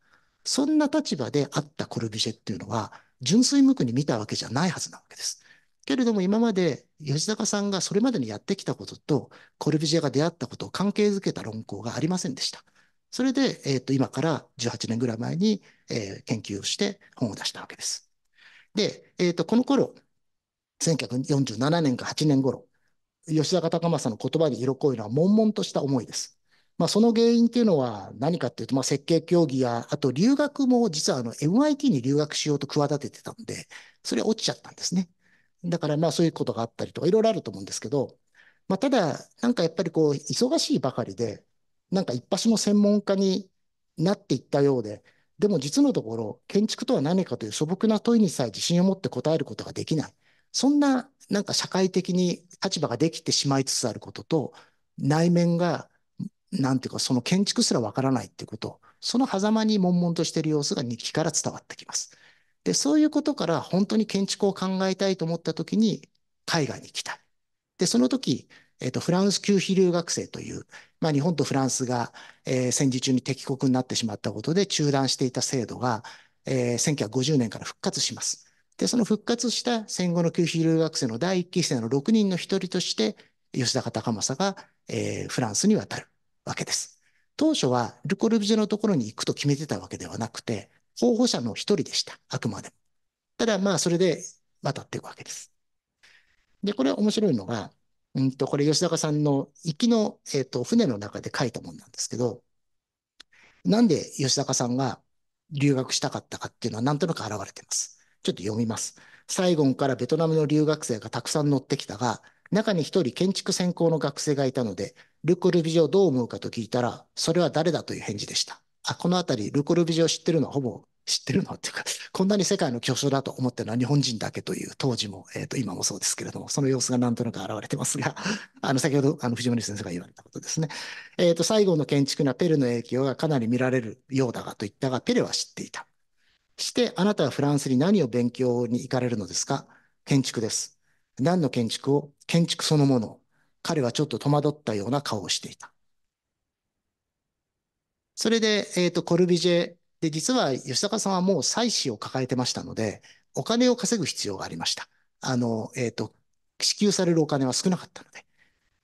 そんな立場であったコルビジェっていうのは、純粋無垢に見たわけじゃないはずなわけです。けれども今まで吉高さんがそれまでにやってきたこととコルビジェが出会ったことを関係づけた論考がありませんでした。それで、えっ、ー、と、今から18年ぐらい前に、えー、研究をして本を出したわけです。で、えっ、ー、と、この頃、1947年か8年頃、吉高隆正の言葉に色濃いのは悶々とした思いです。まあ、その原因っていうのは何かっていうと、まあ、設計競技や、あと留学も実はあの MIT に留学しようと企ててたんで、それ落ちちゃったんですね。だからまあそういうことがあったりとか、いろいろあると思うんですけど、まあ、ただ、なんかやっぱりこう、忙しいばかりで、なんか一発の専門家になっていったようで、でも実のところ、建築とは何かという素朴な問いにさえ自信を持って答えることができない。そんな、なんか社会的に立場ができてしまいつつあることと、内面がなんていうか、その建築すらわからないっていうこと、その狭間に悶々としている様子が日記から伝わってきます。で、そういうことから本当に建築を考えたいと思った時に海外に行きたい。で、その時、えっ、と、フランス旧非留学生という、まあ、日本とフランスが、えー、戦時中に敵国になってしまったことで中断していた制度が、えー、1950年から復活します。で、その復活した戦後の旧非留学生の第一期生の6人の一人として、吉田隆正が、えー、フランスに渡る。わけです。当初はルコルビジェのところに行くと決めてたわけではなくて、候補者の一人でした。あくまでも。ただまあそれで渡っていくわけです。で、これ面白いのが、うんと、これ吉高さんの行きの、えっ、ー、と、船の中で書いたもんなんですけど、なんで吉高さんが留学したかったかっていうのはなんとなく表れてます。ちょっと読みます。サイゴンからベトナムの留学生がたくさん乗ってきたが、中に一人建築専攻の学生がいたので、ルコルビジョどう思うかと聞いたら、それは誰だという返事でした。あ、このあたり、ルコルビジョを知ってるのはほぼ知ってるのっていうか、こんなに世界の巨匠だと思ってるのは日本人だけという、当時も、えっ、ー、と、今もそうですけれども、その様子がなんとなく現れてますが、あの、先ほど、あの、藤森先生が言われたことですね。えっ、ー、と、最後の建築にはペルの影響がかなり見られるようだがと言ったが、ペレは知っていた。して、あなたはフランスに何を勉強に行かれるのですか建築です。何の建築を建築そのもの彼はちょっと戸惑ったような顔をしていた。それで、えっ、ー、と、コルビジェで、実は吉高さんはもう妻子を抱えてましたので、お金を稼ぐ必要がありました。あの、えっ、ー、と、支給されるお金は少なかったので。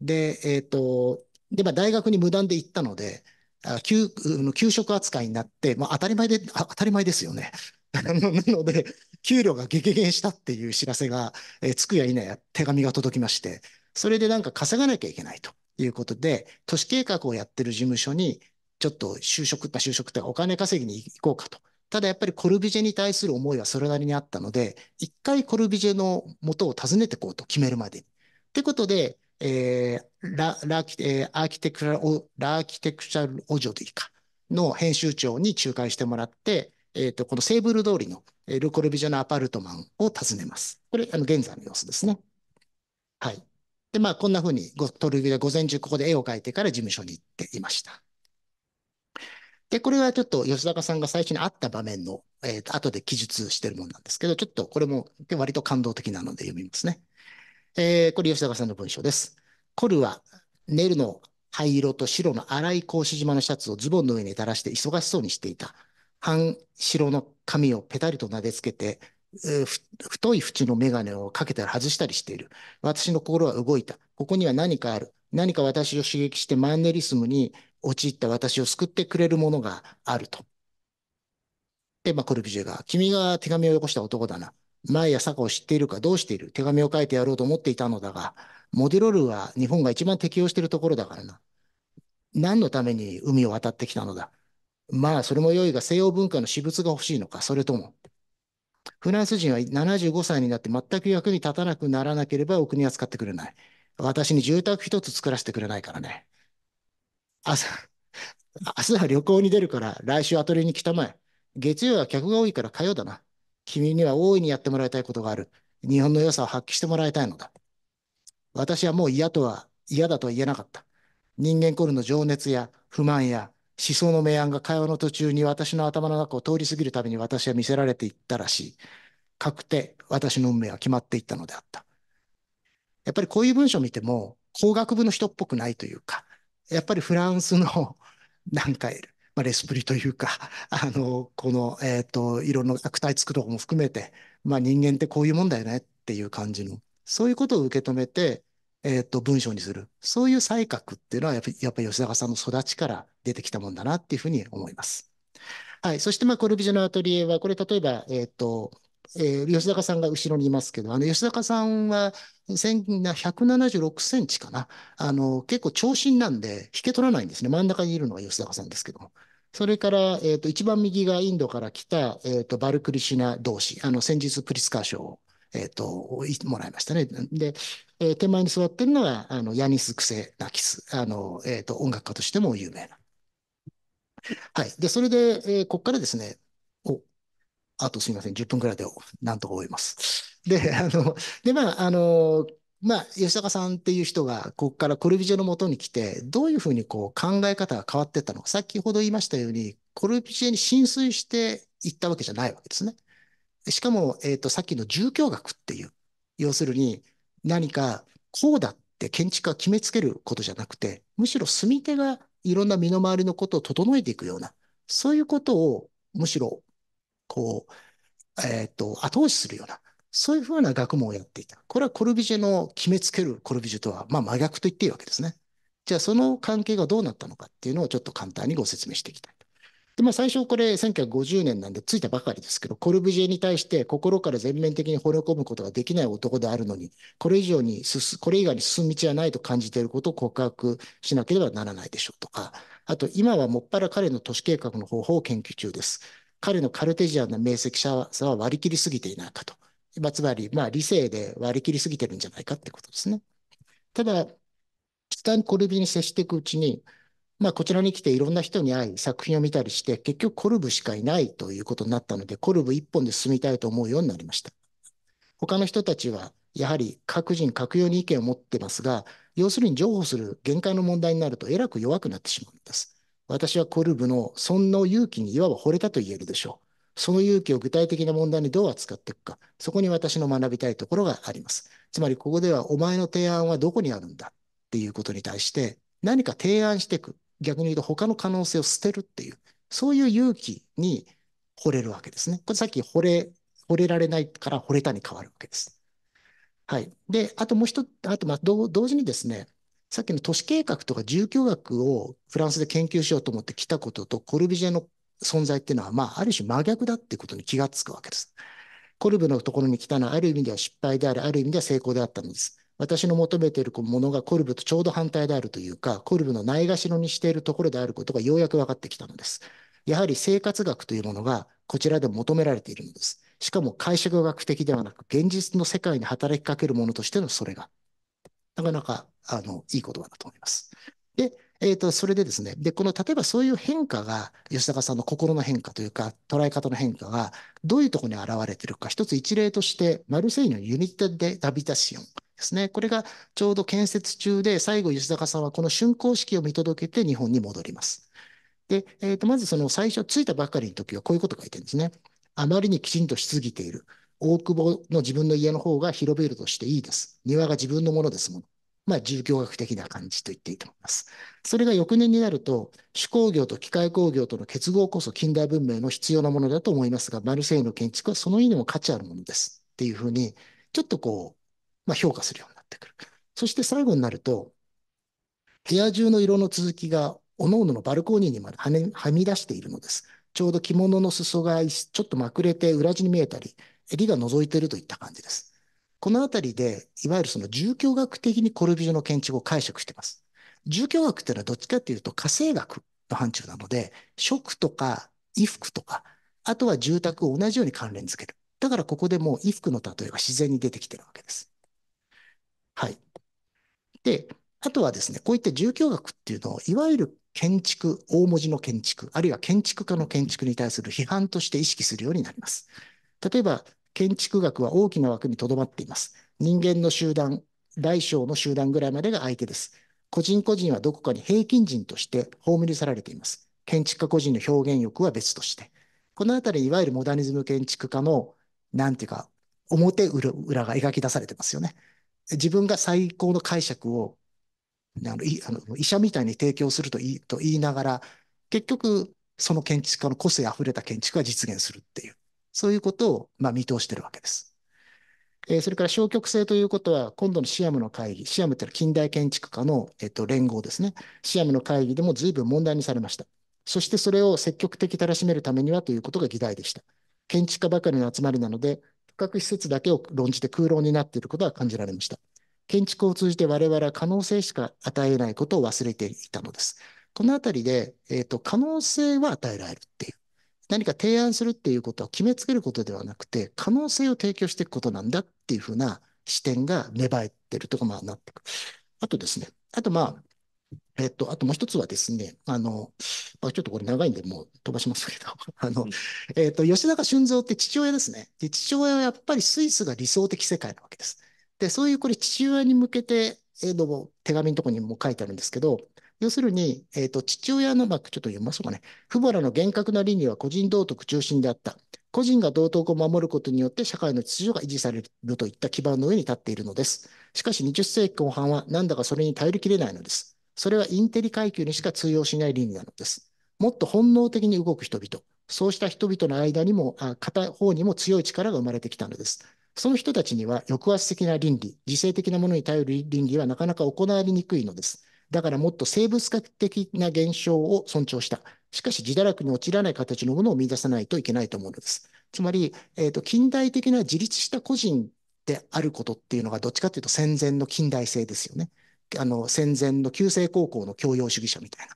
で、えっ、ー、と、で、まあ、大学に無断で行ったので、あ給給食扱いになって、まあ、当たり前で、当たり前ですよね。なので、給料が激減したっていう知らせが、えー、つくやいなや手紙が届きまして、それでなんか稼がなきゃいけないということで、都市計画をやってる事務所に、ちょっと就職まあ、就職ってお金稼ぎに行こうかと。ただやっぱりコルビジェに対する思いはそれなりにあったので、一回コルビジェの元を訪ねてこうと決めるまでに。ってことで、えー、ララえー、アーキテクラオ、ラーキテクチャルオジョディか、の編集長に仲介してもらって、えっ、ー、と、このセーブル通りの、えルコルビジェのアパルトマンを訪ねます。これ、あの、現在の様子ですね。はい。で、まあ、こんなふうにトルビが午前中ここで絵を描いてから事務所に行っていました。で、これはちょっと吉高さんが最初に会った場面の、えー、後で記述してるものなんですけど、ちょっとこれも割と感動的なので読みますね。えー、これ吉高さんの文章です。コルはネルの灰色と白の粗い格子島のシャツをズボンの上に垂らして忙しそうにしていた。半白の髪をペタリと撫でつけて、太い縁の眼鏡をかけたり外したりしている。私の心は動いた。ここには何かある。何か私を刺激してマンネリスムに陥った私を救ってくれるものがあると。で、まあ、コルビジェが、君が手紙をよこした男だな。前や坂を知っているか、どうしている手紙を書いてやろうと思っていたのだが、モディロルは日本が一番適用しているところだからな。何のために海を渡ってきたのだまあ、それも良いが西洋文化の私物が欲しいのか、それとも。フランス人は75歳になって全く役に立たなくならなければお国は使ってくれない。私に住宅一つ作らせてくれないからね。明日、明日は旅行に出るから、来週アトリエに来たまえ。月曜は客が多いから火曜だな。君には大いにやってもらいたいことがある。日本の良さを発揮してもらいたいのだ。私はもう嫌とは、嫌だとは言えなかった。人間コルの情熱や不満や思想の明暗が会話の途中に私の頭の中を通り過ぎるたびに私は見せられていったらしい。確定、私の運命は決まっていったのであった。やっぱりこういう文章を見ても、工学部の人っぽくないというか、やっぱりフランスの、なんか、まあ、レスプリというか、あの、この、えっ、ー、と、いろんな悪態つくとこも含めて、まあ人間ってこういうもんだよねっていう感じの、そういうことを受け止めて、えっ、ー、と、文章にする。そういう才覚っていうのはやっぱ、やっぱ吉永さんの育ちから出てきたもんだなっていうふうに思います。はい。そして、まあ、コルビジョのアトリエは、これ、例えば、えっ、ー、と、えー、吉高さんが後ろにいますけど、あの、吉高さんは、176センチかな。あの、結構長身なんで、引け取らないんですね。真ん中にいるのが吉高さんですけども。それから、えっ、ー、と、一番右がインドから来た、えっ、ー、と、バルクリシナ同士。あの、先日プリスカー賞を、えっ、ー、と、もらいましたね。で、えー、手前に座ってるのが、あの、ヤニス・クセナキス。あの、えっ、と、音楽家としても有名な。はい。で、それで、えー、ここからですね、お、あとすみません、10分くらいで、なんとか終えます。で、あの、で、まあ、あの、まあ、吉高さんっていう人が、ここからコルビジェのもとに来て、どういうふうにこう考え方が変わっていったのか、先ほど言いましたように、コルビジェに浸水していったわけじゃないわけですね。しかも、えっ、ー、と、さっきの住居学っていう、要するに何かこうだって建築家決めつけることじゃなくて、むしろ住み手がいろんな身の回りのことを整えていくような、そういうことをむしろ、こう、えっ、ー、と、後押しするような、そういうふうな学問をやっていた。これはコルビジェの決めつけるコルビジェとは、まあ真逆と言っていいわけですね。じゃあその関係がどうなったのかっていうのをちょっと簡単にご説明していきたい。まあ、最初これ1950年なんでついたばかりですけど、コルビジエに対して心から全面的に惚れ込むことができない男であるのに、これ以上に進、これ以外に進む道はないと感じていることを告白しなければならないでしょうとか、あと今はもっぱら彼の都市計画の方法を研究中です。彼のカルテジアンの明晰者は割り切りすぎていないかと。まあ、つまり、まあ、理性で割り切りすぎてるんじゃないかってことですね。ただ、一旦コルビに接していくうちに、まあ、こちらに来ていろんな人に会い、作品を見たりして、結局コルブしかいないということになったので、コルブ一本で進みたいと思うようになりました。他の人たちは、やはり各人各用に意見を持ってますが、要するに譲歩する限界の問題になると、えらく弱くなってしまうんです。私はコルブの尊の勇気にいわば惚れたと言えるでしょう。その勇気を具体的な問題にどう扱っていくか、そこに私の学びたいところがあります。つまり、ここではお前の提案はどこにあるんだっていうことに対して、何か提案していく。逆に言うと他の可能性を捨てるっていう、そういう勇気に惚れるわけですね。これさっき惚れ、惚れられないから惚れたに変わるわけです。はい。で、あともう一つ、あとまあ同時にですね、さっきの都市計画とか住居学をフランスで研究しようと思ってきたことと、コルビジェの存在っていうのは、まあ、ある種真逆だっていうことに気がつくわけです。コルブのところに来たのは、ある意味では失敗である、ある意味では成功であったんです。私の求めているものがコルブとちょうど反対であるというか、コルブのないがしろにしているところであることがようやく分かってきたのです。やはり生活学というものがこちらで求められているのです。しかも解釈学的ではなく、現実の世界に働きかけるものとしてのそれが。なかなか、あの、いい言葉だと思います。で、えっ、ー、と、それでですね、で、この、例えばそういう変化が、吉高さんの心の変化というか、捉え方の変化が、どういうところに現れてるか、一つ一例として、マルセイのユニットデ・ダビタシオンですね。これがちょうど建設中で、最後吉高さんはこの竣工式を見届けて日本に戻ります。で、えっ、ー、と、まずその最初着いたばかりの時はこういうこと書いてるんですね。あまりにきちんとしすぎている。大久保の自分の家の方が広々としていいです。庭が自分のものですもの。まあ、住居学的な感じと言っていいと思います。それが翌年になると、手工業と機械工業との結合こそ近代文明の必要なものだと思いますが、マルセイユの建築はその意味でも価値あるものですっていうふうに、ちょっとこう、まあ、評価するようになってくる。そして最後になると、部屋中の色の続きが、おのおののバルコニーにまでは,、ね、はみ出しているのです。ちょうど着物の裾がちょっとまくれて裏地に見えたり、襟が覗いているといった感じです。このあたりで、いわゆるその住居学的にコルビジェの建築を解釈しています。住居学っていうのはどっちかっていうと、家政学の範疇なので、食とか衣服とか、あとは住宅を同じように関連づける。だからここでもう衣服の例えが自然に出てきてるわけです。はい。で、あとはですね、こういった住居学っていうのを、いわゆる建築、大文字の建築、あるいは建築家の建築に対する批判として意識するようになります。例えば、建築学は大きな枠にとどまっています。人間の集団、大小の集団ぐらいまでが相手です。個人個人はどこかに平均人として葬り去られています。建築家個人の表現欲は別として。このあたり、いわゆるモダニズム建築家の、なんていうか、表裏が描き出されてますよね。自分が最高の解釈をあのいあの医者みたいに提供するといいと言いながら、結局、その建築家の個性あふれた建築が実現するっていう。そういうことを、まあ、見通してるわけです。えー、それから消極性ということは、今度のシアムの会議、シアムというのは近代建築家の、えっと、連合ですね。シアムの会議でも随分問題にされました。そしてそれを積極的たらしめるためにはということが議題でした。建築家ばかりの集まりなので、区画施設だけを論じて空論になっていることが感じられました。建築を通じて我々は可能性しか与えないことを忘れていたのです。このあたりで、えっ、ー、と、可能性は与えられるっていう。何か提案するっていうことを決めつけることではなくて、可能性を提供していくことなんだっていうふうな視点が芽生えてるとか、まあなってくる。あとですね、あとまあ、えっと、あともう一つはですね、あの、ちょっとこれ長いんで、もう飛ばしますけど、あの、えっと、吉永俊三って父親ですね。で、父親はやっぱりスイスが理想的世界なわけです。で、そういうこれ父親に向けて、えと、手紙のとこにも書いてあるんですけど、要するに、えっ、ー、と、父親の、まあ、ちょっと読みますうかね。父母らの厳格な倫理は個人道徳中心であった。個人が道徳を守ることによって社会の秩序が維持されるといった基盤の上に立っているのです。しかし20世紀後半はなんだかそれに頼りきれないのです。それはインテリ階級にしか通用しない倫理なのです。もっと本能的に動く人々、そうした人々の間にも、あ片方にも強い力が生まれてきたのです。その人たちには抑圧的な倫理、自制的なものに頼る倫理はなかなか行われにくいのです。だからもっと生物学的な現象を尊重した。しかし自堕落に陥らない形のものを見出さないといけないと思うのです。つまり、えーと、近代的な自立した個人であることっていうのがどっちかっていうと戦前の近代性ですよね。あの戦前の旧制高校の教養主義者みたいな。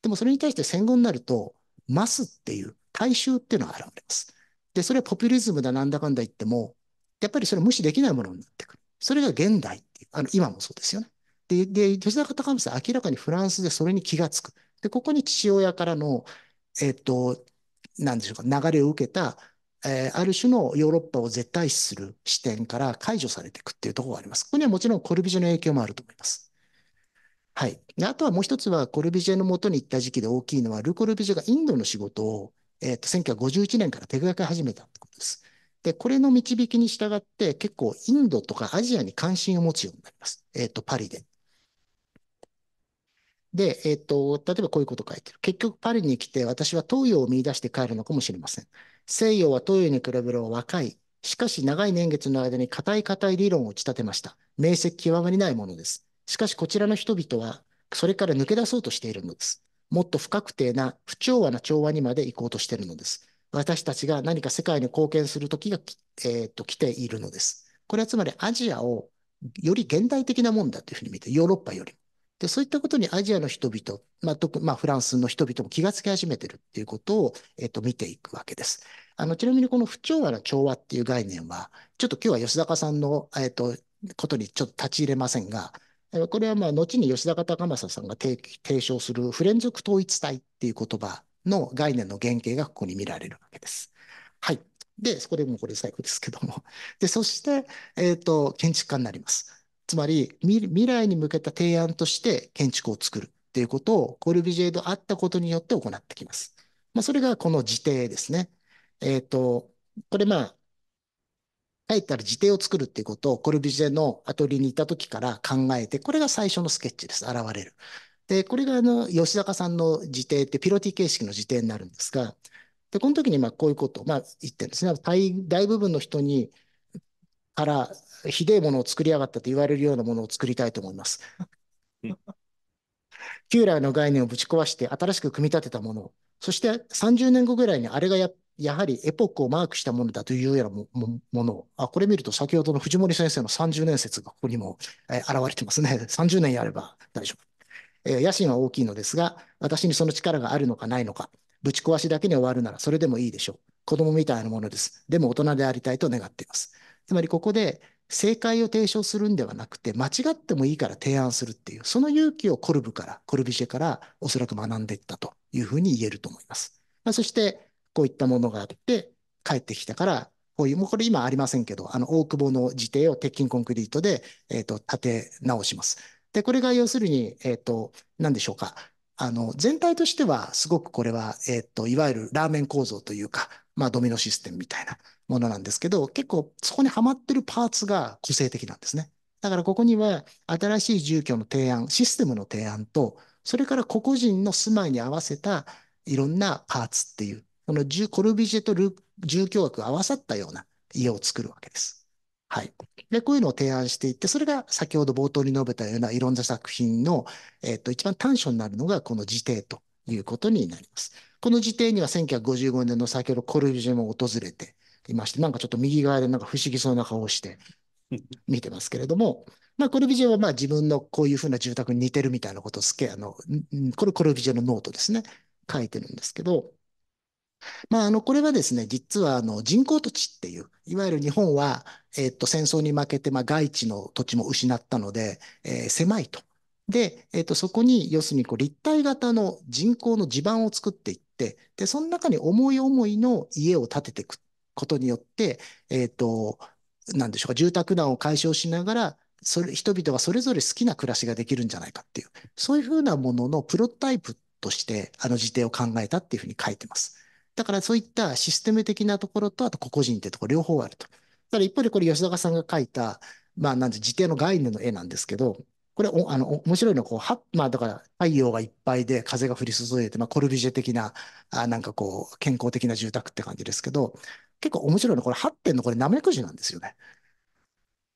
でもそれに対して戦後になると、マスっていう大衆っていうのが現れます。で、それはポピュリズムだなんだかんだ言っても、やっぱりそれ無視できないものになってくる。それが現代っていう、あの今もそうですよね。で、で、吉高隆さん明らかにフランスでそれに気がつく。で、ここに父親からの、えっと、なんでしょうか、流れを受けた、えー、ある種のヨーロッパを絶対視する視点から解除されていくっていうところがあります。ここにはもちろんコルビジェの影響もあると思います。はい。あとはもう一つはコルビジェの元に行った時期で大きいのは、ル・コルビジェがインドの仕事を、えっ、ー、と、1951年から手掛け始めたってことです。で、これの導きに従って、結構インドとかアジアに関心を持つようになります。えっ、ー、と、パリで。で、えっ、ー、と、例えばこういうこと書いてる。結局パリに来て私は東洋を見出して帰るのかもしれません。西洋は東洋に比べれば若い。しかし長い年月の間に固い固い理論を打ち立てました。明晰極まりないものです。しかしこちらの人々はそれから抜け出そうとしているのです。もっと不確定な不調和な調和にまで行こうとしているのです。私たちが何か世界に貢献する時が、えー、と来ているのです。これはつまりアジアをより現代的なもんだというふうに見て、ヨーロッパよりも。で、そういったことにアジアの人々、まあ、特、まあ、フランスの人々も気がつき始めてるっていうことを、えっと、見ていくわけです。あの、ちなみにこの不調和の調和っていう概念は、ちょっと今日は吉高さんの、えっと、ことにちょっと立ち入れませんが、これはまあ、後に吉高隆正さんが提唱する不連続統一体っていう言葉の概念の原型がここに見られるわけです。はい。で、そこでもうこれ最後ですけども。で、そして、えっ、ー、と、建築家になります。つまり未来に向けた提案として建築を作るっていうことをコルビジェとドあったことによって行ってきます。まあ、それがこの辞典ですね。えっ、ー、と、これまあ、書いたら辞典を作るっていうことをコルビジェのアトリエにいた時から考えて、これが最初のスケッチです。現れる。で、これがあの、吉坂さんの辞典ってピロティ形式の辞典になるんですが、で、この時にまあこういうことをまあ言ってるんですね。大大部分の人にからひでえものを作りやがったと言われるようなものを作りたいと思います。旧来の概念をぶち壊して新しく組み立てたものを、そして30年後ぐらいにあれがややはりエポックをマークしたものだというようなもものを、あ、これ見ると先ほどの藤森先生の30年説がここにも、え現れてますね。30年やれば大丈夫。え野心は大きいのですが、私にその力があるのかないのか、ぶち壊しだけに終わるならそれでもいいでしょう。子供みたいなものです。でも大人でありたいと願っています。つまりここで正解を提唱するんではなくて、間違ってもいいから提案するっていう、その勇気をコルブから、コルビシェからおそらく学んでいったというふうに言えると思います。まあ、そして、こういったものがあって、帰ってきたから、こういう、もうこれ今ありませんけど、あの、大久保の辞典を鉄筋コンクリートで、えっ、ー、と、立て直します。で、これが要するに、えっ、ー、と、何でしょうか。あの、全体としては、すごくこれは、えっ、ー、と、いわゆるラーメン構造というか、まあ、ドミノシステムみたいなものなんですけど、結構そこにはまってるパーツが個性的なんですね。だからここには新しい住居の提案、システムの提案と、それから個々人の住まいに合わせたいろんなパーツっていう、このコルビジェと住居枠合わさったような家を作るわけです。はい。で、こういうのを提案していって、それが先ほど冒頭に述べたようないろんな作品の、えっと、一番短所になるのがこの辞典ということになります。この時点には1955年の先ほどコルビジェも訪れていまして、なんかちょっと右側でなんか不思議そうな顔をして 見てますけれども、まあ、コルビジェはまあ自分のこういうふうな住宅に似てるみたいなことをすけ、あの、これコルビジェのノートですね、書いてるんですけど、まあ、あの、これはですね、実はあの人工土地っていう、いわゆる日本は、えっと、戦争に負けて、まあ、外地の土地も失ったので、狭いと。で、えっと、そこに、要するにこう立体型の人工の地盤を作っていっ、で、その中に思い思いの家を建てていくことによって、えっ、ー、と、なんでしょうか、住宅難を解消しながら、それ、人々がそれぞれ好きな暮らしができるんじゃないかっていう、そういうふうなもののプロタイプとして、あの辞典を考えたっていうふうに書いてます。だからそういったシステム的なところと、あと個々人ってところ両方あると。だから一方でこれ吉坂さんが書いた、まあなんて、辞典の概念の絵なんですけど、これお、あの、面白いのは、こう、は、まあ、だから、太陽がいっぱいで風が降り注いでて、まあ、コルビジェ的な、あ、なんかこう、健康的な住宅って感じですけど、結構面白いのは、これ、8点のこれ、ナメクジなんですよね。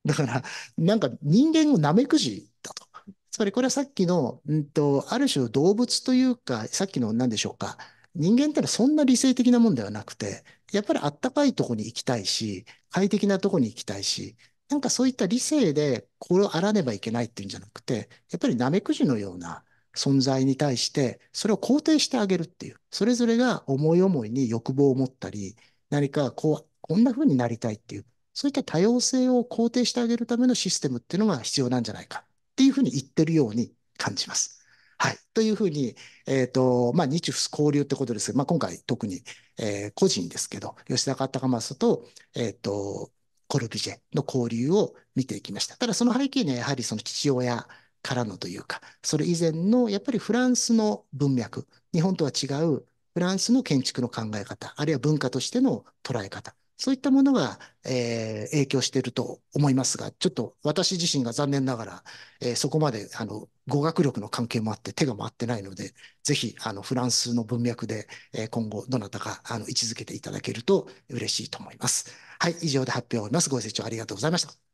だから、なんか人間をナメクジだと。つまり、これはさっきの、うんと、ある種動物というか、さっきの何でしょうか。人間ってのはそんな理性的なもんではなくて、やっぱりあったかいとこに行きたいし、快適なとこに行きたいし、なんかそういった理性でこれをあらねばいけないっていうんじゃなくて、やっぱりナメクジのような存在に対して、それを肯定してあげるっていう。それぞれが思い思いに欲望を持ったり、何かこう、こんな風になりたいっていう、そういった多様性を肯定してあげるためのシステムっていうのが必要なんじゃないかっていうふうに言ってるように感じます。はい。というふうに、えっ、と、まあ、日仏交流ってことですが、まあ、今回特に、えー、個人ですけど、吉田隆正と、えっ、と、コルビジェの交流を見ていきました。ただその背景にはやはりその父親からのというか、それ以前のやっぱりフランスの文脈、日本とは違うフランスの建築の考え方、あるいは文化としての捉え方、そういったものが、えー、影響していると思いますが、ちょっと私自身が残念ながら、えー、そこまであの語学力の関係もあって手が回ってないので、ぜひあのフランスの文脈で、えー、今後どなたかあの位置づけていただけると嬉しいと思います。はい、以上で発表を終わります。ご清聴ありがとうございました。